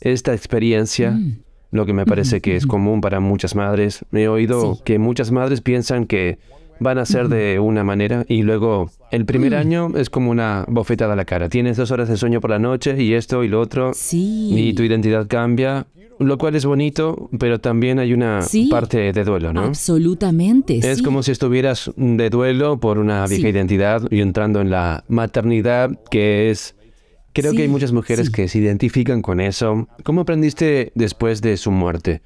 esta experiencia, mm. lo que me parece que es común para muchas madres. He oído que muchas madres piensan que van a ser de una manera y luego el primer año es como una bofetada a la cara. Tienes dos horas de sueño por la noche y esto y lo otro. Y tu identidad cambia, lo cual es bonito, pero también hay una parte de duelo, ¿no? Absolutamente. Es como si estuvieras de duelo por una vieja identidad y entrando en la maternidad, que es Creo que hay muchas mujeres que se identifican con eso. ¿Cómo aprendiste después de su muerte?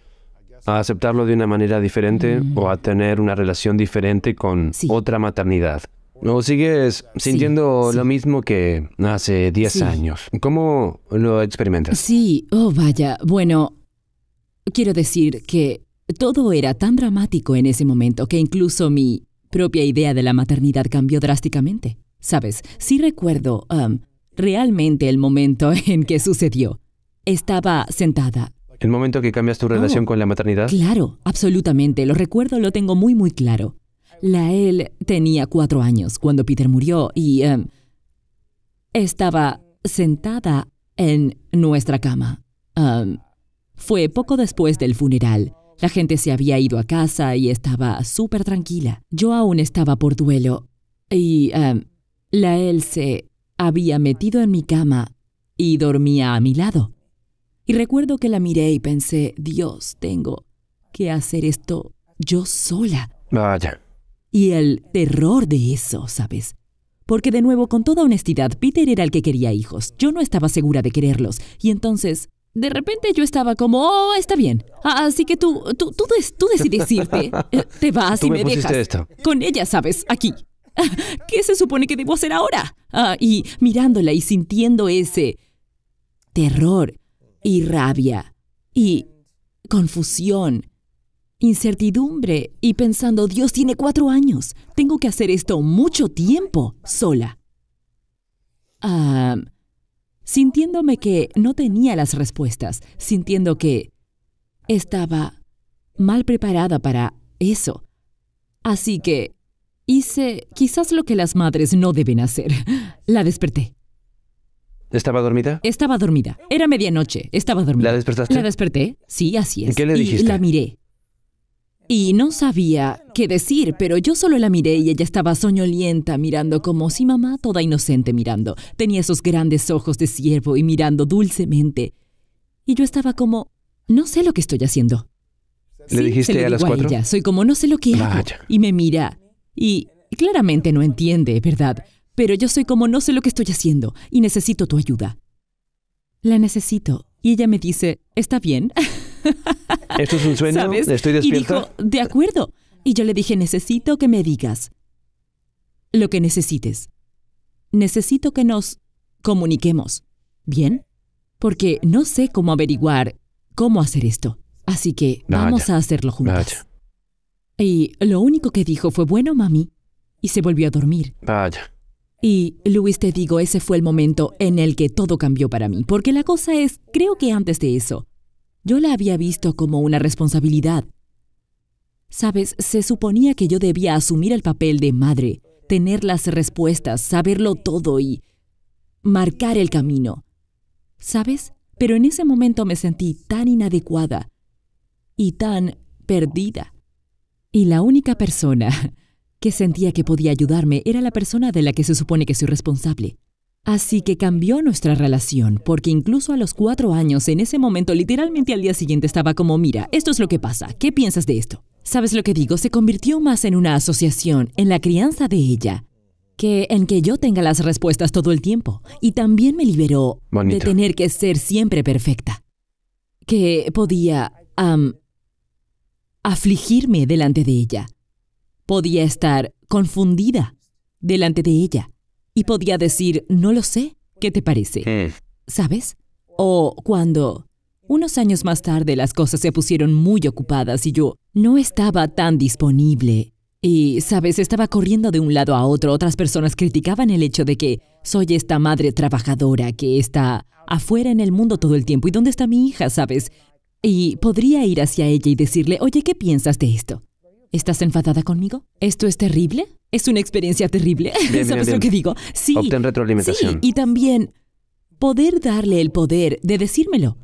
a aceptarlo de una manera diferente o a tener una relación diferente con otra maternidad. ¿O sigues sintiendo lo mismo que hace 10 años? ¿Cómo lo experimentas? Sí, oh vaya, bueno, quiero decir que todo era tan dramático en ese momento que incluso mi propia idea de la maternidad cambió drásticamente. Sabes, sí recuerdo um, realmente el momento en que sucedió. Estaba sentada el momento que cambias tu relación oh, con la maternidad? Claro, absolutamente. Lo recuerdo, lo tengo muy, muy claro. La él tenía cuatro años cuando Peter murió y em, estaba sentada en nuestra cama. Em, fue poco después del funeral. La gente se había ido a casa y estaba súper tranquila. Yo aún estaba por duelo y em, la él se había metido en mi cama y dormía a mi lado. Y recuerdo que la miré y pensé, Dios, tengo que hacer esto yo sola. Vaya. Y el terror de eso, ¿sabes? Porque de nuevo, con toda honestidad, Peter era el que quería hijos. Yo no estaba segura de quererlos. Y entonces, de repente yo estaba como, oh, está bien. Así que tú, tú, tú, decides irte. Eh, te vas y me, dejas. Esto. Con ella, ¿sabes? Aquí. ¿Qué se supone que debo hacer ahora? Ah, y mirándola y sintiendo ese terror y rabia y confusión, incertidumbre y pensando, Dios tiene cuatro años, tengo que hacer esto mucho tiempo sola. sintiéndome que no tenía las respuestas, sintiendo que estaba mal preparada para eso. Así que hice quizás lo que las madres no deben hacer. La desperté. ¿Estaba dormida? Estaba dormida. Era medianoche. Estaba dormida. ¿La despertaste? La desperté. Sí, así es. ¿Qué le dijiste? Y la miré. Y no sabía qué decir, pero yo solo la miré y ella estaba soñolienta mirando como si mamá toda inocente mirando. Tenía esos grandes ojos de siervo y mirando dulcemente. Y yo estaba como, no sé lo que estoy haciendo. ¿Le dijiste a las cuatro? A ella. Soy como, no sé lo que hago. Y me mira. Y claramente no entiende, ¿verdad? Pero yo soy como no sé lo que estoy haciendo y necesito tu ayuda. La necesito. Y ella me dice, ¿está bien? ¿Esto es un sueño? ¿Estoy despierta? Y dijo, de acuerdo. Y yo le dije, necesito que me digas lo que necesites. Necesito que nos comuniquemos. ¿Bien? Porque no sé cómo averiguar cómo hacer esto. Así que vamos a hacerlo juntos. Y lo único que dijo fue, bueno, mami. Y se volvió a dormir. Vaya. Y Luis, te digo, ese fue el momento en el que todo cambió para mí, porque la cosa es, creo que antes de eso, yo la había visto como una responsabilidad. Sabes, se suponía que yo debía asumir el papel de madre, tener las respuestas, saberlo todo y marcar el camino. ¿Sabes? Pero en ese momento me sentí tan inadecuada y tan perdida. Y la única persona que sentía que podía ayudarme era la persona de la que se supone que soy responsable. Así que cambió nuestra relación, porque incluso a los cuatro años, en ese momento, literalmente al día siguiente estaba como, mira, esto es lo que pasa, ¿qué piensas de esto? ¿Sabes lo que digo? Se convirtió más en una asociación, en la crianza de ella, que en que yo tenga las respuestas todo el tiempo. Y también me liberó de tener que ser siempre perfecta. Que podía afligirme delante de ella. Podía estar confundida delante de ella y podía decir, no lo sé, ¿qué te parece? Hmm. ¿Sabes? O cuando, unos años más tarde, las cosas se pusieron muy ocupadas y yo no estaba tan disponible y, sabes, estaba corriendo de un lado a otro. Otras personas criticaban el hecho de que soy esta madre trabajadora que está afuera en el mundo todo el tiempo. ¿Y dónde está mi hija, sabes? Y podría ir hacia ella y decirle, oye, ¿qué piensas de esto? ¿Estás enfadada conmigo? ¿Esto es terrible? ¿Es una experiencia terrible? ¿Sabes lo que digo? Sí. retroalimentación. Sí, y también poder darle el poder de decírmelo.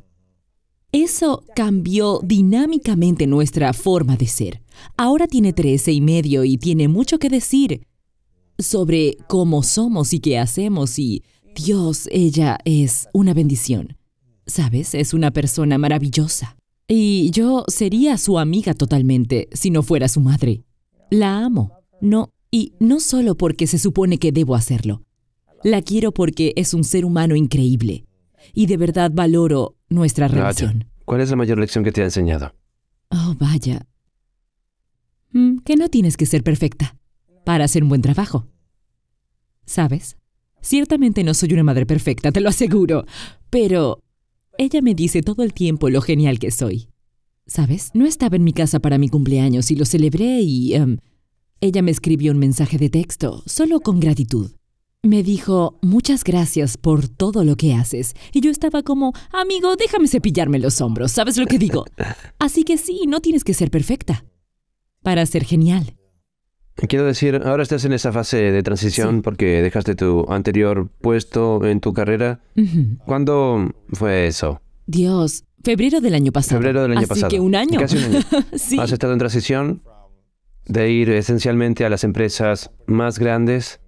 Eso cambió dinámicamente nuestra forma de ser. Ahora tiene 13 y medio y tiene mucho que decir sobre cómo somos y qué hacemos y Dios, ella es una bendición. Sabes, es una persona maravillosa. Y yo sería su amiga totalmente si no fuera su madre. La amo. No, y no solo porque se supone que debo hacerlo. La quiero porque es un ser humano increíble. Y de verdad valoro nuestra relación. ¿Cuál es la mayor lección que te ha enseñado? Oh, vaya. Mm, que no tienes que ser perfecta para hacer un buen trabajo. ¿Sabes? Ciertamente no soy una madre perfecta, te lo aseguro. Pero ella me dice todo el tiempo lo genial que soy. ¿Sabes? No estaba en mi casa para mi cumpleaños y lo celebré y... Em, ella me escribió un mensaje de texto, solo con gratitud. Me dijo, muchas gracias por todo lo que haces. Y yo estaba como, amigo, déjame cepillarme los hombros, ¿sabes lo que digo? Así que sí, no tienes que ser perfecta para ser genial. Quiero decir, ahora estás en esa fase de transición porque dejaste tu anterior puesto en tu carrera. ¿Cuándo fue eso? Dios, febrero del año pasado. Febrero del año Así que un año. Casi un año. Has estado en transición de ir esencialmente a las empresas más grandes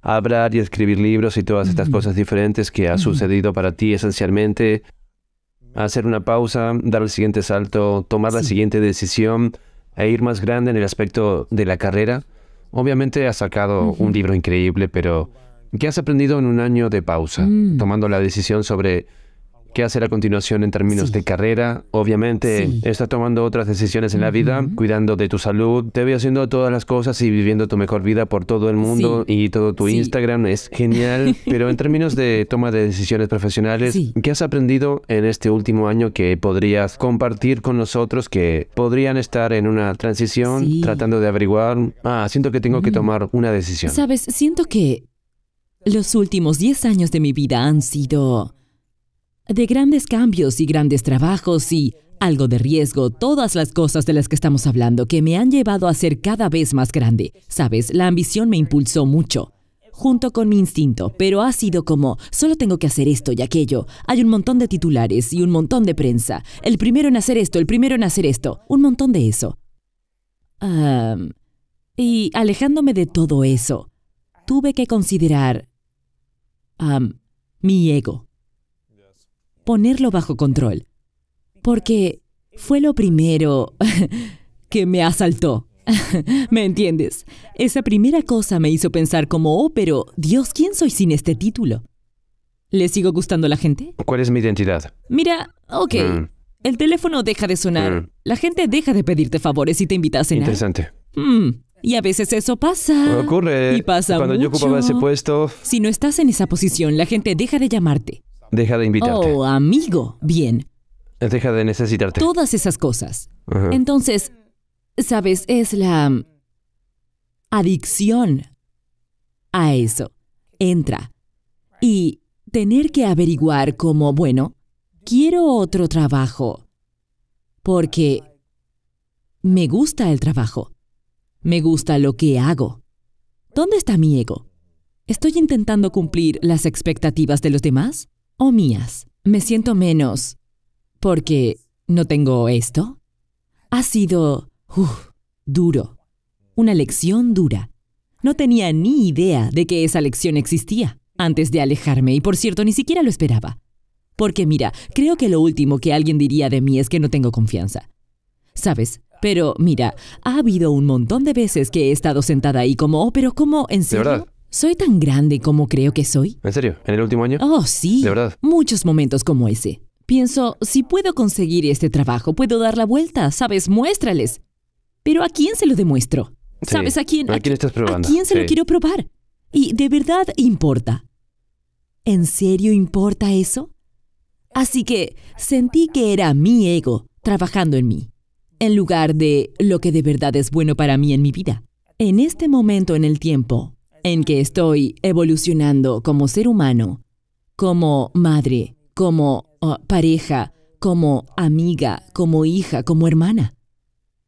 a hablar y escribir libros y todas estas cosas diferentes que ha sucedido para ti esencialmente. Hacer una pausa, dar el siguiente salto, tomar la siguiente decisión a ir más grande en el aspecto de la carrera? Obviamente has sacado un libro increíble, pero ¿qué has aprendido en un año de pausa, mm. tomando la decisión sobre qué hacer a continuación en términos de carrera. Obviamente, está estás tomando otras decisiones en la vida, cuidando de tu salud, te voy haciendo todas las cosas y viviendo tu mejor vida por todo el mundo y todo tu Instagram es genial. pero en términos de toma de decisiones profesionales, ¿qué has aprendido en este último año que podrías compartir con nosotros que podrían estar en una transición tratando de averiguar? Ah, siento que tengo que mm. tomar una decisión. Sabes, siento que los últimos 10 años de mi vida han sido de grandes cambios y grandes trabajos y algo de riesgo, todas las cosas de las que estamos hablando que me han llevado a ser cada vez más grande. Sabes, la ambición me impulsó mucho, junto con mi instinto, pero ha sido como, solo tengo que hacer esto y aquello. Hay un montón de titulares y un montón de prensa. El primero en hacer esto, el primero en hacer esto, un montón de eso. y alejándome de todo eso, tuve que considerar mi ego ponerlo bajo control, porque fue lo primero que me asaltó. ¿Me entiendes? Esa primera cosa me hizo pensar como, oh, pero Dios, ¿quién soy sin este título? ¿Le sigo gustando a la gente? ¿Cuál es mi identidad? Mira, ok. Mm. El teléfono deja de sonar. Mm. La gente deja de pedirte favores y te invita a cenar. Interesante. Mm. Y a veces eso pasa. Ocurre. Y pasa Cuando yo ocupaba ese puesto. Si no estás en esa posición, la gente deja de llamarte deja de invitarte. Oh, amigo. Bien. Eh, deja de necesitarte. Todas esas cosas. Entonces, ¿sabes? Es la adicción a eso. Entra. Y tener que averiguar como, bueno, quiero otro trabajo. Porque me gusta el trabajo. Me gusta lo que hago. ¿Dónde está mi ego? ¿Estoy intentando cumplir las expectativas de los demás? Oh, mías. Me siento menos porque no tengo esto. Ha sido uff, duro, una lección dura. No tenía ni idea de que esa lección existía antes de alejarme y por cierto ni siquiera lo esperaba. Porque mira, creo que lo último que alguien diría de mí es que no tengo confianza. ¿Sabes? Pero mira, ha habido un montón de veces que he estado sentada ahí como, oh, pero ¿cómo en serio? ¿Soy tan grande como creo que soy? ¿En serio? ¿En el último año? Oh, sí. De verdad. Muchos momentos como ese. Pienso, si puedo conseguir este trabajo, puedo dar la vuelta, ¿sabes? Muéstrales. Pero ¿a quién se lo demuestro? ¿Sabes a quién? ¿A, quién estás probando? ¿A quién se lo quiero probar? Y de verdad importa. ¿En serio importa eso? Así que sentí que era mi ego trabajando en mí, en lugar de lo que de verdad es bueno para mí en mi vida. En este momento en el tiempo, en que estoy evolucionando como ser humano, como madre, como ah, pareja, como amiga, como hija, como hermana,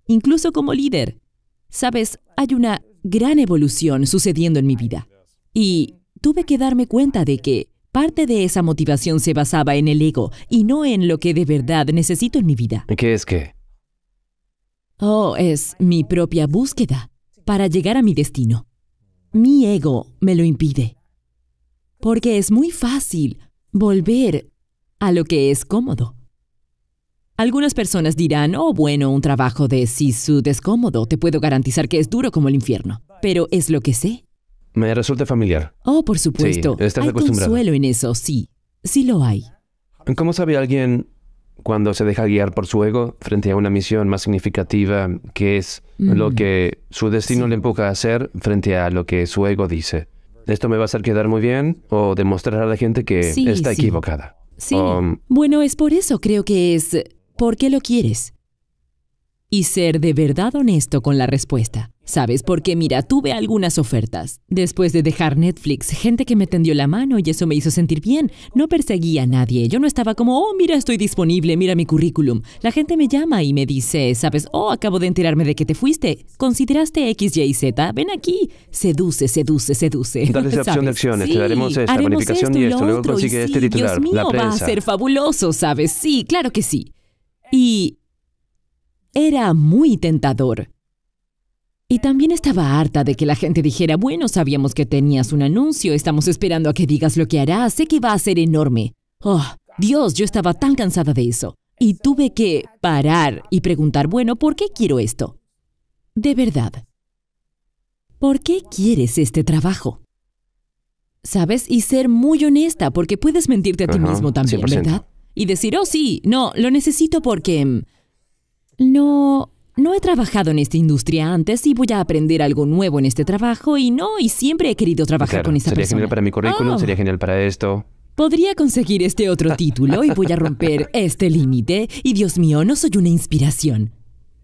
incluso como líder. Sabes, hay una gran evolución sucediendo en mi vida. Y tuve que darme cuenta de que parte de esa motivación se basaba en el ego y no en lo que de verdad necesito en mi vida. ¿Qué es qué? Oh, es mi propia búsqueda para llegar a mi destino mi ego me lo impide. Porque es muy fácil volver a lo que es cómodo. Algunas personas dirán, oh bueno, un trabajo de Sisu es cómodo, te puedo garantizar que es duro como el infierno, pero es lo que sé. Me resulta familiar. Oh, por supuesto. Sí, estás hay consuelo en eso, sí, sí lo hay. ¿Cómo sabe alguien cuando se deja guiar por su ego frente a una misión más significativa que es lo que su destino le empuja a hacer frente a lo que su ego dice. ¿Esto me va a hacer quedar muy bien o demostrar a la gente que está equivocada? Sí. Um, bueno, es por eso creo que es eh, ¿por qué lo quieres? Y ser de verdad honesto con la respuesta. ¿Sabes? Porque mira, tuve algunas ofertas. Después de dejar Netflix, gente que me tendió la mano y eso me hizo sentir bien. No perseguía a nadie. Yo no estaba como, oh, mira, estoy disponible, mira mi currículum. La gente me llama y me dice, ¿sabes? Oh, acabo de enterarme de que te fuiste. ¿Consideraste X, Y, Z? Ven aquí. Seduce, seduce, seduce. Dale esa opción de acciones. te daremos esta bonificación y esto. Luego consigue este titular. Dios mío, va a ser fabuloso, ¿sabes? Sí, claro que sí. Y era muy tentador. Y también estaba harta de que la gente dijera, bueno, sabíamos que tenías un anuncio, estamos esperando a que digas lo que harás, sé que va a ser enorme. Oh, Dios, yo estaba tan cansada de eso. Y tuve que parar y preguntar, bueno, ¿por qué quiero esto? De verdad. ¿Por qué quieres este trabajo? ¿Sabes? Y ser muy honesta, porque puedes mentirte a ti mismo también, ¿verdad? Y decir, oh sí, no, lo necesito porque... Mm, no, no he trabajado en esta industria antes y voy a aprender algo nuevo en este trabajo y no, y siempre he querido trabajar con esta persona. Sería genial para mi currículum, sería oh. genial para esto. Podría conseguir este otro título y voy a romper este límite y Dios mío, no soy una inspiración.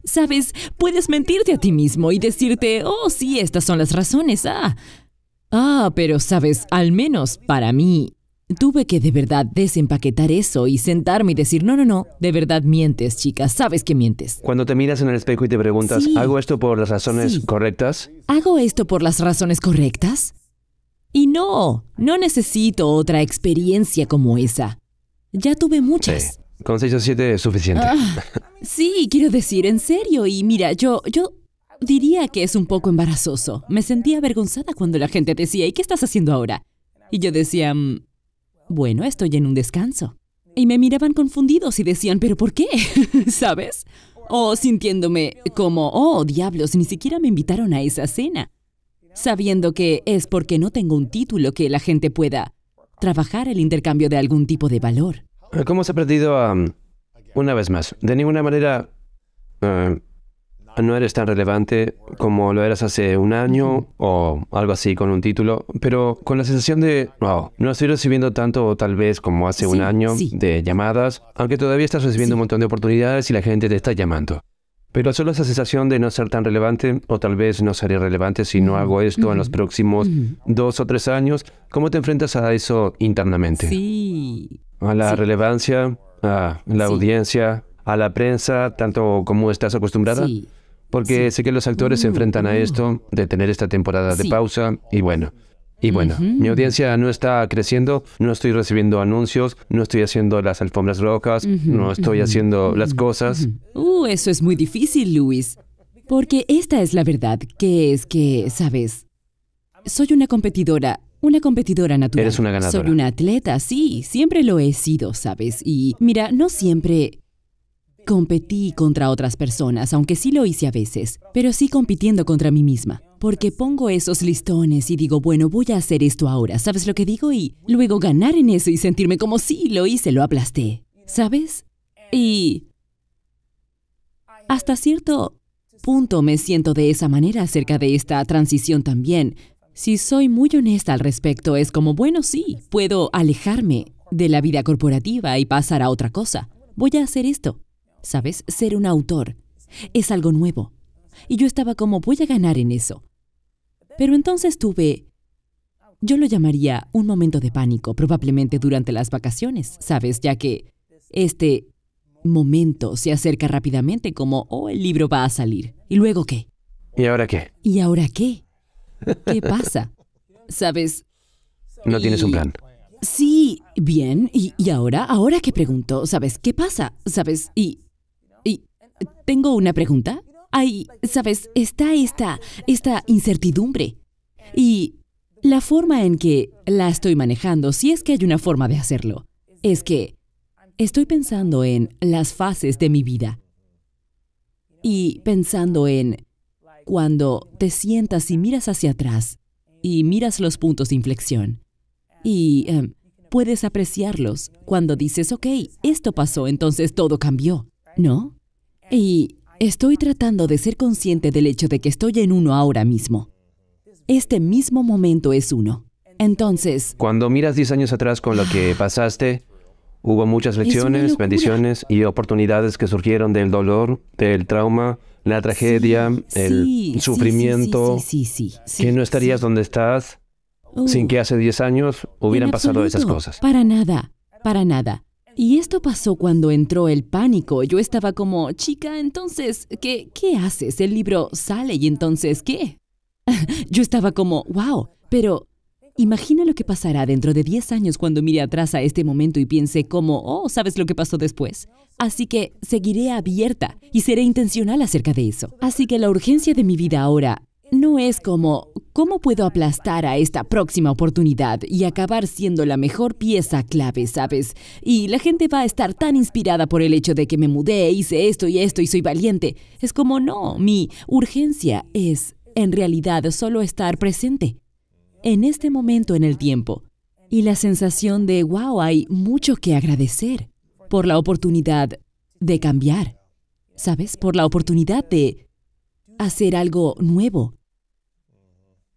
Sabes, puedes mentirte a ti mismo y decirte, oh sí, estas son las razones, ah. Ah, pero sabes, al menos para mí, Tuve que de verdad desempaquetar eso y sentarme y decir, no, no, no, de verdad mientes, chicas, sabes que mientes. Cuando te miras en el espejo y te preguntas, ¿hago esto por las razones correctas? ¿Hago esto por las razones correctas? Y no, no necesito otra experiencia como esa. Ya tuve muchas. con 6 o 7 es suficiente. Ah, sí, quiero decir, en serio. Y mira, yo, yo diría que es un poco embarazoso. Me sentía avergonzada cuando la gente decía, ¿y qué estás haciendo ahora? Y yo decía, mm, bueno, estoy en un descanso. Y me miraban confundidos y decían, ¿pero por qué? ¿Sabes? O sintiéndome como, oh, diablos, ni siquiera me invitaron a esa cena. Sabiendo que es porque no tengo un título que la gente pueda trabajar el intercambio de algún tipo de valor. ¿Cómo se ha perdido una vez más, de ninguna manera... Eh, no eres tan relevante como lo eras hace un año o algo así con un título, pero con la sensación de, wow, no estoy recibiendo tanto tal vez como hace un año de llamadas, aunque todavía estás recibiendo un montón de oportunidades y la gente te está llamando. Pero solo esa sensación de no ser tan relevante, o tal vez no ser relevante si no hago esto en los próximos dos o tres años, ¿cómo te enfrentas a eso internamente? Sí. A la relevancia, a la audiencia, a la prensa, tanto como estás acostumbrada. Sí. Porque sé que los actores se enfrentan a mm. esto, de tener esta temporada de pausa, y bueno. Y bueno, mi audiencia no está creciendo, no estoy recibiendo anuncios, no estoy haciendo las alfombras rojas, no estoy haciendo las cosas. Uh, eso es muy difícil, Luis. Porque esta es la verdad, que es que, sabes, soy una competidora, una competidora natural. Eres una ganadora. Soy una atleta, sí, siempre lo he sido, sabes. Y mira, no siempre Competí contra otras personas, aunque sí lo hice a veces, pero sí compitiendo contra mí misma. Porque pongo esos listones y digo, bueno, voy a hacer esto ahora, ¿sabes lo que digo? Y luego ganar en eso y sentirme como sí, lo hice, lo aplasté, ¿sabes? Y hasta cierto punto me siento de esa manera acerca de esta transición también. Si soy muy honesta al respecto, es como, bueno, sí, puedo alejarme de la vida corporativa y pasar a otra cosa. Voy a hacer esto. ¿Sabes? Ser un autor es algo nuevo. Y yo estaba como, voy a ganar en eso. Pero entonces tuve, yo lo llamaría un momento de pánico, probablemente durante las vacaciones, ¿sabes? Ya que este momento se acerca rápidamente como, oh, el libro va a salir. ¿Y luego qué? ¿Y ahora qué? ¿Y ahora qué? ¿Qué pasa? ¿Sabes? No tienes un plan. Sí, bien. Y, y, ahora? ¿Ahora qué pregunto? ¿Sabes qué pasa? ¿Sabes? Y tengo una pregunta. Hay, sabes, está esta, esta incertidumbre. Y la forma en que la estoy manejando, si es que hay una forma de hacerlo, es que estoy pensando en las fases de mi vida y pensando en cuando te sientas y miras hacia atrás y miras los puntos de inflexión y em, puedes apreciarlos cuando dices, ok, esto pasó, entonces todo cambió, ¿no? Y estoy tratando de ser consciente del hecho de que estoy en uno ahora mismo. Este mismo momento es uno. Entonces... Cuando miras 10 años atrás con lo que pasaste, hubo muchas lecciones, bendiciones y oportunidades que surgieron del dolor, del trauma, la tragedia, el sí, sufrimiento. Sí, que no estarías donde estás sin uh. que hace 10 años hubieran pasado esas cosas. Para nada, para nada. Y esto pasó cuando entró el pánico. Yo estaba como, chica, entonces, ¿qué, qué haces? El libro sale y entonces, ¿qué? Yo estaba como, wow, pero imagina lo que pasará dentro de 10 años cuando mire atrás a este momento y piense como, oh, ¿sabes lo que pasó después? Así que seguiré abierta y seré intencional acerca de eso. Así que la urgencia de mi vida ahora no es como, ¿cómo puedo aplastar a esta próxima oportunidad y acabar siendo la mejor pieza clave, sabes? Y la gente va a estar tan inspirada por el hecho de que me mudé, hice esto y esto y soy valiente. Es como, no, mi urgencia es, en realidad, solo estar presente, en este momento en el tiempo. Y la sensación de, wow, hay mucho que agradecer por la oportunidad de cambiar, ¿sabes? Por la oportunidad de hacer algo nuevo.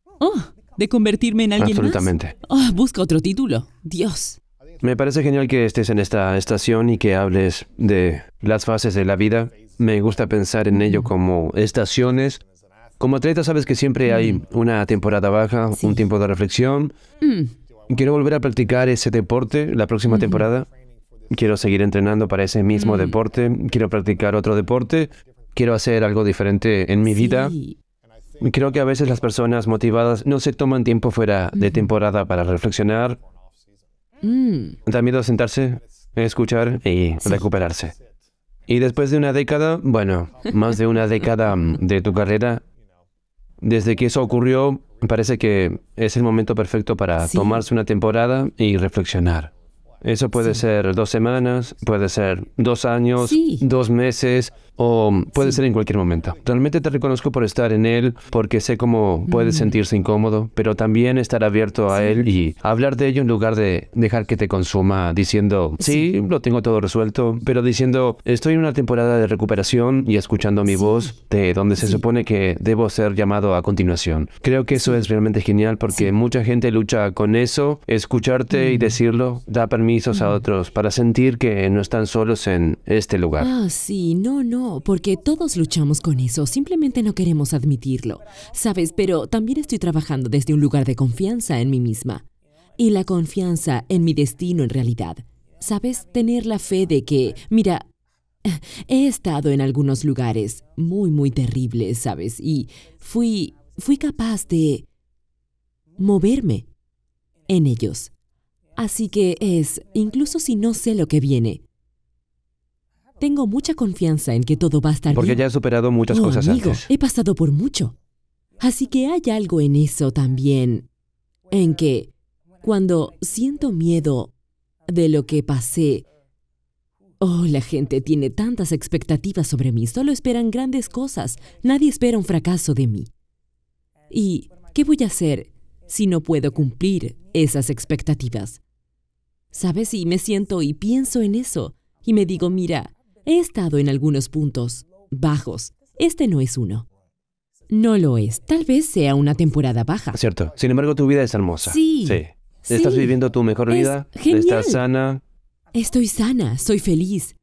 Oh, de convertirme en alguien Absolutamente. Oh, busca otro título. Dios. Me parece genial que estés en esta estación y que hables de las fases de la vida. Me gusta pensar en ello como estaciones. Como atleta sabes que siempre hay mm. una temporada baja, un tiempo de reflexión. Mm. Quiero volver a practicar ese deporte la próxima temporada. Quiero seguir entrenando para ese mismo mm. deporte. Quiero practicar otro deporte quiero hacer algo diferente en mi vida. Creo que a veces las personas motivadas no se toman tiempo fuera de temporada para reflexionar. Mm. Da miedo sentarse, escuchar y recuperarse. Y después de una década, bueno, más de una década mm, de tu carrera, desde que eso ocurrió, parece que es el momento perfecto para tomarse una temporada y reflexionar. Eso puede ser dos semanas, puede ser dos años, dos meses, o puede ser en cualquier momento. Realmente te reconozco por estar en él, porque sé cómo puede sentirse incómodo, pero también estar abierto a él y hablar de ello en lugar de dejar que te consuma diciendo, sí, lo tengo todo resuelto, pero diciendo, estoy en una temporada de recuperación y escuchando mi voz de donde se supone que debo ser llamado a continuación. Creo que eso es realmente genial porque mucha gente lucha con eso, escucharte y decirlo da permisos a otros para sentir que no están solos en este lugar. Ah, sí, no, no porque todos luchamos con eso, simplemente no queremos admitirlo. Sabes, pero también estoy trabajando desde un lugar de confianza en mí misma. Y la confianza en mi destino en realidad. Sabes, tener la fe de que, mira, he estado en algunos lugares muy, muy terribles, ¿sabes? Y fui, fui capaz de moverme en ellos. Así que es, incluso si no sé lo que viene, tengo mucha confianza en que todo va a estar Porque bien. Porque ya he superado muchas oh, cosas antes. He pasado por mucho. Así que hay algo en eso también, en que cuando siento miedo de lo que pasé, oh, la gente tiene tantas expectativas sobre mí, solo esperan grandes cosas, nadie espera un fracaso de mí. ¿Y qué voy a hacer si no puedo cumplir esas expectativas? ¿Sabes? Y me siento y pienso en eso, y me digo, mira, He estado en algunos puntos bajos. Este no es uno. No lo es. Tal vez sea una temporada baja. Cierto. Sin embargo, tu vida es hermosa. Sí. Sí. Estás viviendo tu mejor vida. Genial. Estás sana. Estoy sana. Soy feliz.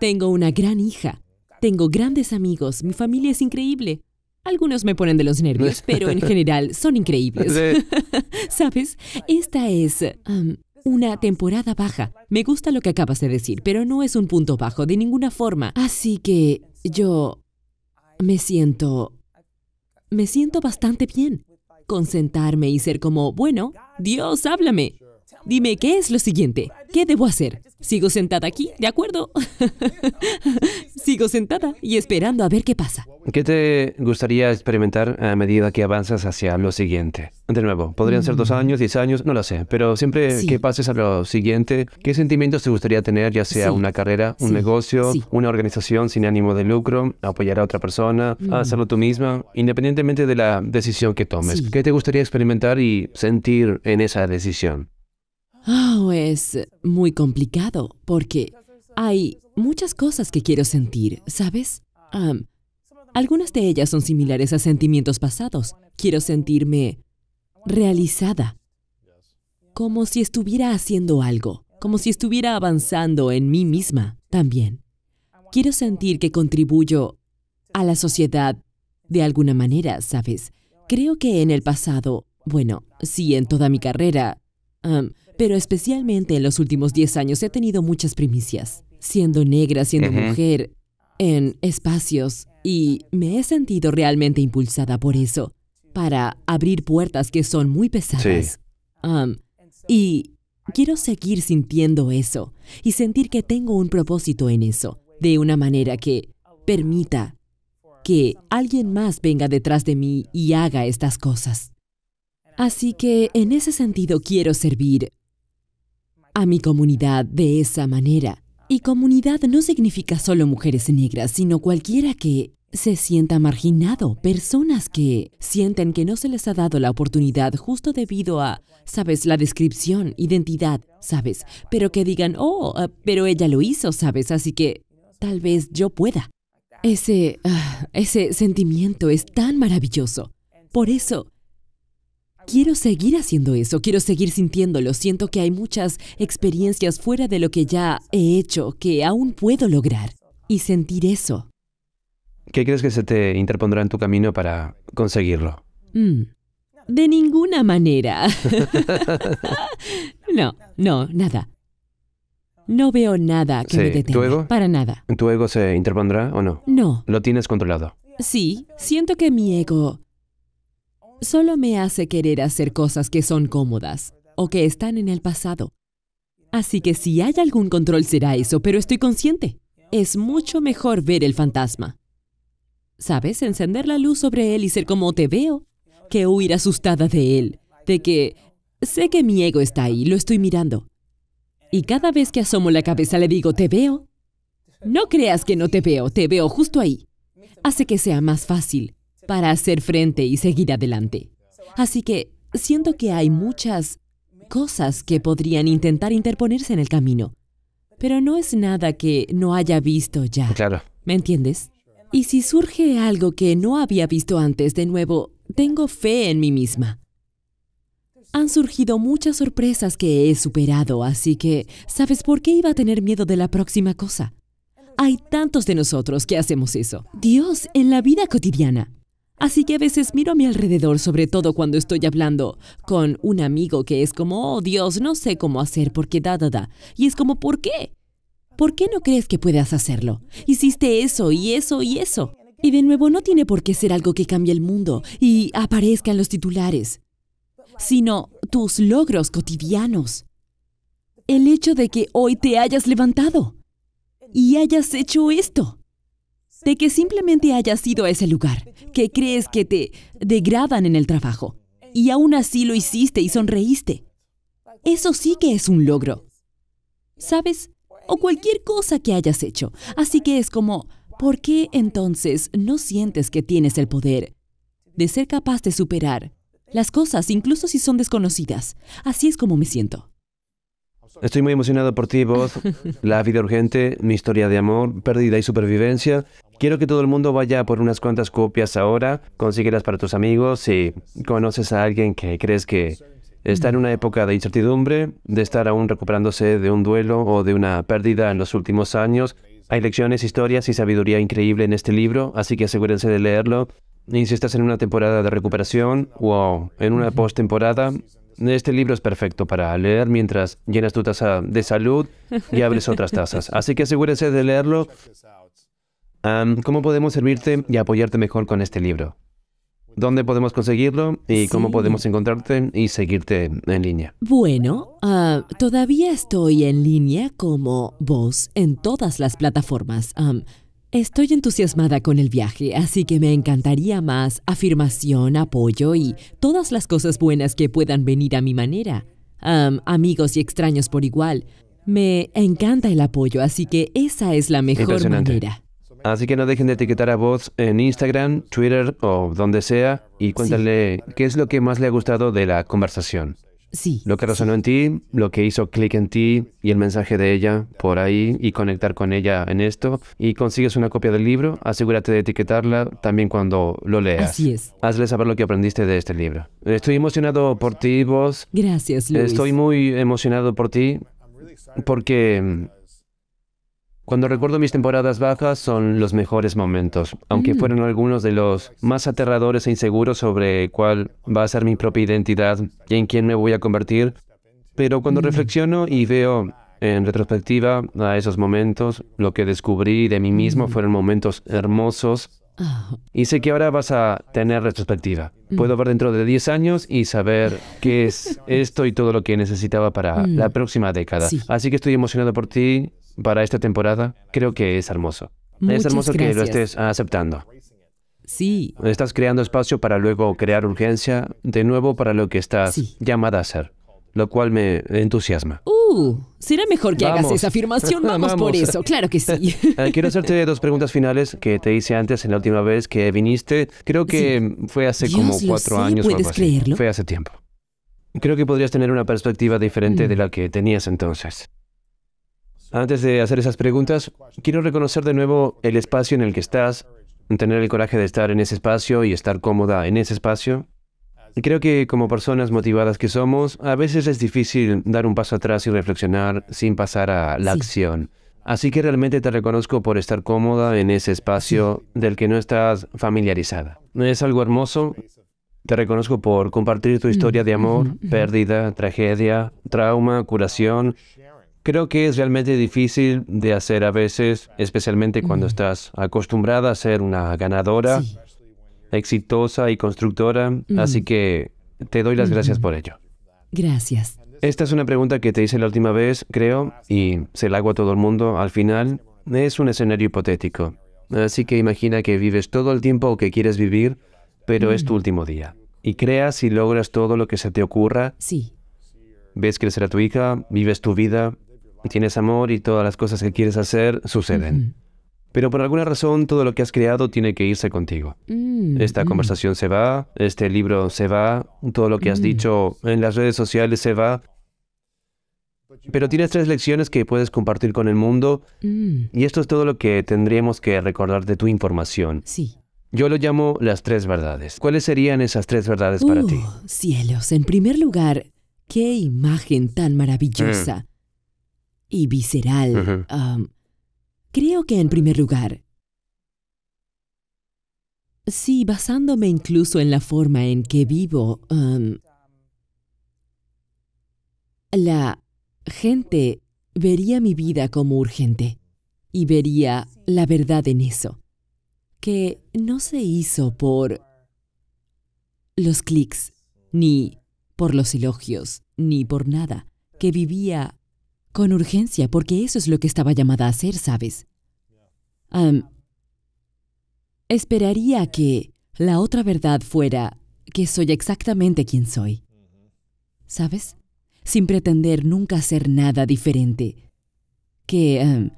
Tengo una gran hija. Tengo grandes amigos. Mi familia es increíble. Algunos me ponen de los nervios, pero en general son increíbles. ¿Sabes? Esta es um, una temporada baja. Me gusta lo que acabas de decir, pero no es un punto bajo de ninguna forma. Así que yo me siento... Me siento bastante bien con sentarme y ser como, bueno, Dios, háblame. Dime, ¿qué es lo siguiente? ¿Qué debo hacer? ¿Sigo sentada aquí? ¿De acuerdo? Sigo sentada y esperando a ver qué pasa. ¿Qué te gustaría experimentar a medida que avanzas hacia lo siguiente? De nuevo, podrían ser dos mm. años, diez años, no lo sé, pero siempre que pases a lo siguiente, ¿qué sentimientos te gustaría tener, ya sea una carrera, un negocio, una organización sin ánimo de lucro, apoyar a otra persona, mm. hacerlo tú misma, independientemente de la decisión que tomes? ¿Qué te gustaría experimentar y sentir en esa decisión? Oh, es muy complicado porque hay muchas cosas que quiero sentir, ¿sabes? algunas de ellas son similares a sentimientos pasados. Quiero sentirme realizada, como si estuviera haciendo algo, como si estuviera avanzando en mí misma también. Quiero sentir que contribuyo a la sociedad de alguna manera, ¿sabes? Creo que en el pasado, bueno, sí, en toda mi carrera, pero especialmente en los últimos 10 años he tenido muchas primicias, siendo negra, siendo mujer, en espacios, y me he sentido realmente impulsada por eso, para abrir puertas que son muy pesadas. y quiero seguir sintiendo eso, y sentir que tengo un propósito en eso, de una manera que permita que alguien más venga detrás de mí y haga estas cosas. Así que en ese sentido quiero servir a mi comunidad de esa manera. Y comunidad no significa solo mujeres negras, sino cualquiera que se sienta marginado, personas que sienten que no se les ha dado la oportunidad justo debido a, sabes, la descripción, identidad, sabes, pero que digan, oh, ah, pero ella lo hizo, sabes, así que tal vez yo pueda. Ese, ah, ese sentimiento es tan maravilloso. Por eso, Quiero seguir haciendo eso, quiero seguir sintiéndolo. Siento que hay muchas experiencias fuera de lo que ya he hecho que aún puedo lograr y sentir eso. ¿Qué crees que se te interpondrá en tu camino para conseguirlo? Mm. De ninguna manera. no, no, nada. No veo nada que me detenga. ¿Tu ego? Para nada. ¿Tu ego se interpondrá o no? No. ¿Lo tienes controlado? Sí, siento que mi ego solo me hace querer hacer cosas que son cómodas o que están en el pasado. Así que si hay algún control será eso, pero estoy consciente. Es mucho mejor ver el fantasma. ¿Sabes? Encender la luz sobre él y ser como te veo, que huir asustada de él, de que sé que mi ego está ahí, lo estoy mirando. Y cada vez que asomo la cabeza le digo, ¿te veo? No creas que no te veo, te veo justo ahí. Hace que sea más fácil para hacer frente y seguir adelante. Así que siento que hay muchas cosas que podrían intentar interponerse en el camino, pero no es nada que no haya visto ya. Claro. ¿Me entiendes? Y si surge algo que no había visto antes, de nuevo, tengo fe en mí misma. Han surgido muchas sorpresas que he superado, así que, ¿sabes por qué iba a tener miedo de la próxima cosa? Hay tantos de nosotros que hacemos eso. Dios, en la vida cotidiana. Así que a veces miro a mi alrededor, sobre todo cuando estoy hablando con un amigo que es como, oh Dios, no sé cómo hacer, porque da, da, Y es como, ¿por qué? ¿Por qué no crees que puedas hacerlo? Hiciste eso y eso y eso. Y de nuevo, no tiene por qué ser algo que cambie el mundo y aparezca en los titulares, sino tus logros cotidianos. El hecho de que hoy te hayas levantado y hayas hecho esto de que simplemente hayas ido a ese lugar, que crees que te degradan en el trabajo, y aún así lo hiciste y sonreíste. Eso sí que es un logro. ¿Sabes? O cualquier cosa que hayas hecho. Así que es como, ¿por qué entonces no sientes que tienes el poder de ser capaz de superar las cosas, incluso si son desconocidas? Así es como me siento. Estoy muy emocionado por ti, Voz. La vida urgente, mi historia de amor, pérdida y supervivencia. Quiero que todo el mundo vaya por unas cuantas copias ahora, consíguelas para tus amigos si conoces a alguien que crees que está en una época de incertidumbre, de estar aún recuperándose de un duelo o de una pérdida en los últimos años. Hay lecciones, historias y sabiduría increíble en este libro, así que asegúrense de leerlo. Y si estás en una temporada de recuperación o en una postemporada, este libro es perfecto para leer mientras llenas tu taza de salud y abres otras tazas. Así que asegúrese de leerlo. ¿Cómo podemos servirte y apoyarte mejor con este libro? ¿Dónde podemos conseguirlo y cómo podemos encontrarte y seguirte en línea? Bueno, ah, todavía estoy en línea como vos en todas las plataformas. Estoy entusiasmada con el viaje, así que me encantaría más afirmación, apoyo y todas las cosas buenas que puedan venir a mi manera. amigos y extraños por igual. Me encanta el apoyo, así que esa es la mejor manera. Así que no dejen de etiquetar a vos en Instagram, Twitter o donde sea y cuéntale qué es lo que más le ha gustado de la conversación. Sí. Lo que resonó en ti, lo que hizo clic en ti y el mensaje de ella por ahí y conectar con ella en esto. Y consigues una copia del libro, asegúrate de etiquetarla también cuando lo leas. Así es. Hazle saber lo que aprendiste de este libro. Estoy emocionado por ti, vos. Gracias, Luis. Estoy muy emocionado por ti porque cuando recuerdo mis temporadas bajas son los mejores momentos, aunque mm. fueron algunos de los más aterradores e inseguros sobre cuál va a ser mi propia identidad y en quién me voy a convertir. Pero cuando mm. reflexiono y veo en retrospectiva a esos momentos, lo que descubrí de mí mismo mm. fueron momentos hermosos. Ah. Y sé que ahora vas a tener retrospectiva. Puedo ver dentro de 10 años y saber qué es esto y todo lo que necesitaba para la próxima década. Así que estoy emocionado por ti para esta temporada, creo que es hermoso. es hermoso que lo estés aceptando. Sí. Estás creando espacio para luego crear urgencia de nuevo para lo que estás llamada a hacer, lo cual me entusiasma. Uh, será mejor que hagas esa afirmación. Vamos, por eso, claro que sí. Eh, quiero hacerte dos preguntas finales que te hice antes en la última vez que viniste. Creo que fue hace como cuatro años. ¿Puedes o Fue hace tiempo. Creo que podrías tener una perspectiva diferente mm. de la que tenías entonces. Antes de hacer esas preguntas, quiero reconocer de nuevo el espacio en el que estás, tener el coraje de estar en ese espacio y estar cómoda en ese espacio. Creo que como personas motivadas que somos, a veces es difícil dar un paso atrás y reflexionar sin pasar a la acción. Así que realmente te reconozco por estar cómoda en ese espacio del que no estás familiarizada. Es algo hermoso. Te reconozco por compartir tu historia de mm. amor, pérdida, tragedia, trauma, curación, Creo que es realmente difícil de hacer a veces, especialmente cuando estás acostumbrada a ser una ganadora, exitosa y constructora, así que te doy las gracias por ello. Gracias. Esta es una pregunta que te hice la última vez, creo, y se la hago a todo el mundo. Al final, es un escenario hipotético. Así que imagina que vives todo el tiempo que quieres vivir, pero es tu último día. Y creas y logras todo lo que se te ocurra. Sí. Ves crecer a tu hija, vives tu vida, tienes amor y todas las cosas que quieres hacer suceden. Pero por alguna razón todo lo que has creado tiene que irse contigo. Mm, Esta mm. conversación se va, este libro se va, todo lo que has mm. dicho en las redes sociales se va. Pero tienes tres lecciones que puedes compartir con el mundo y esto es todo lo que tendríamos que recordar de tu información. Sí. Yo lo llamo las tres verdades. ¿Cuáles serían esas tres verdades para uh, ti? Cielos, en primer lugar, qué imagen tan maravillosa y visceral. Um, creo que en primer lugar, sí, basándome incluso en la forma en que vivo, um, la gente vería mi vida como urgente y vería la verdad en eso, que no se hizo por los clics, ni por los elogios, ni por nada, que vivía con urgencia, porque eso es lo que estaba llamada a hacer, ¿sabes? esperaría que la otra verdad fuera que soy exactamente quien soy. ¿Sabes? Sin pretender nunca hacer nada diferente. Que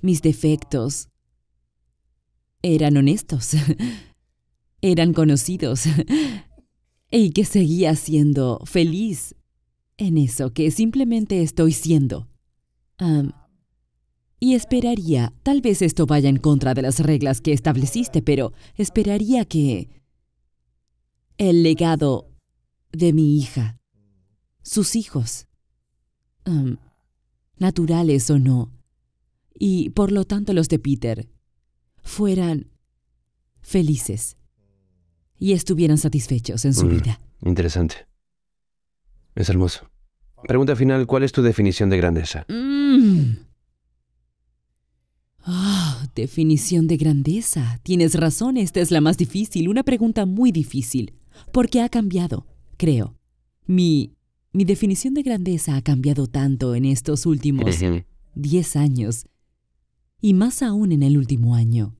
mis defectos eran honestos, eran conocidos, y que seguía siendo feliz en eso que simplemente estoy siendo y esperaría, tal vez esto vaya en contra de las reglas que estableciste, pero esperaría que el legado de mi hija, sus hijos, naturales o no, y por lo tanto los de Peter, fueran felices y estuvieran satisfechos en su mm, vida. Interesante. Es hermoso. Pregunta final, ¿cuál es tu definición de grandeza? Mm, Mm. Ah, definición de grandeza. Tienes razón, esta es la más difícil, una pregunta muy difícil, porque ha cambiado, creo. Mi, mi definición de grandeza ha cambiado tanto en estos últimos 10 años, y más aún en el último año,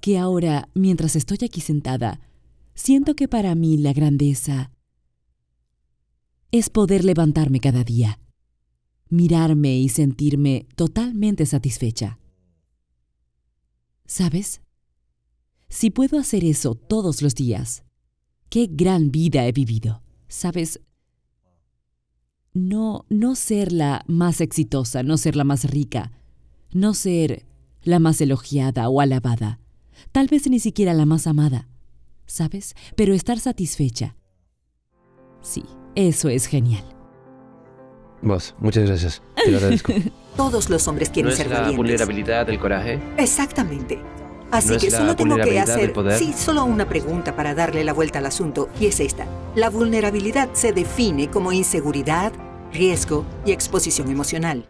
que ahora, mientras estoy aquí sentada, siento que para mí la grandeza es poder levantarme cada día mirarme y sentirme totalmente satisfecha. ¿Sabes? Si puedo hacer eso todos los días, qué gran vida he vivido. ¿Sabes? No, no ser la más exitosa, no ser la más rica, no ser la más elogiada o alabada, tal vez ni siquiera la más amada, ¿sabes? Pero estar satisfecha. Sí, eso es genial. Vos, muchas gracias. Todos los hombres quieren ¿No ser es la vulnerabilidad el coraje? Exactamente. Así que solo tengo que hacer, sí, solo una pregunta para darle la vuelta al asunto, y es esta. La vulnerabilidad se define como inseguridad, riesgo y exposición emocional.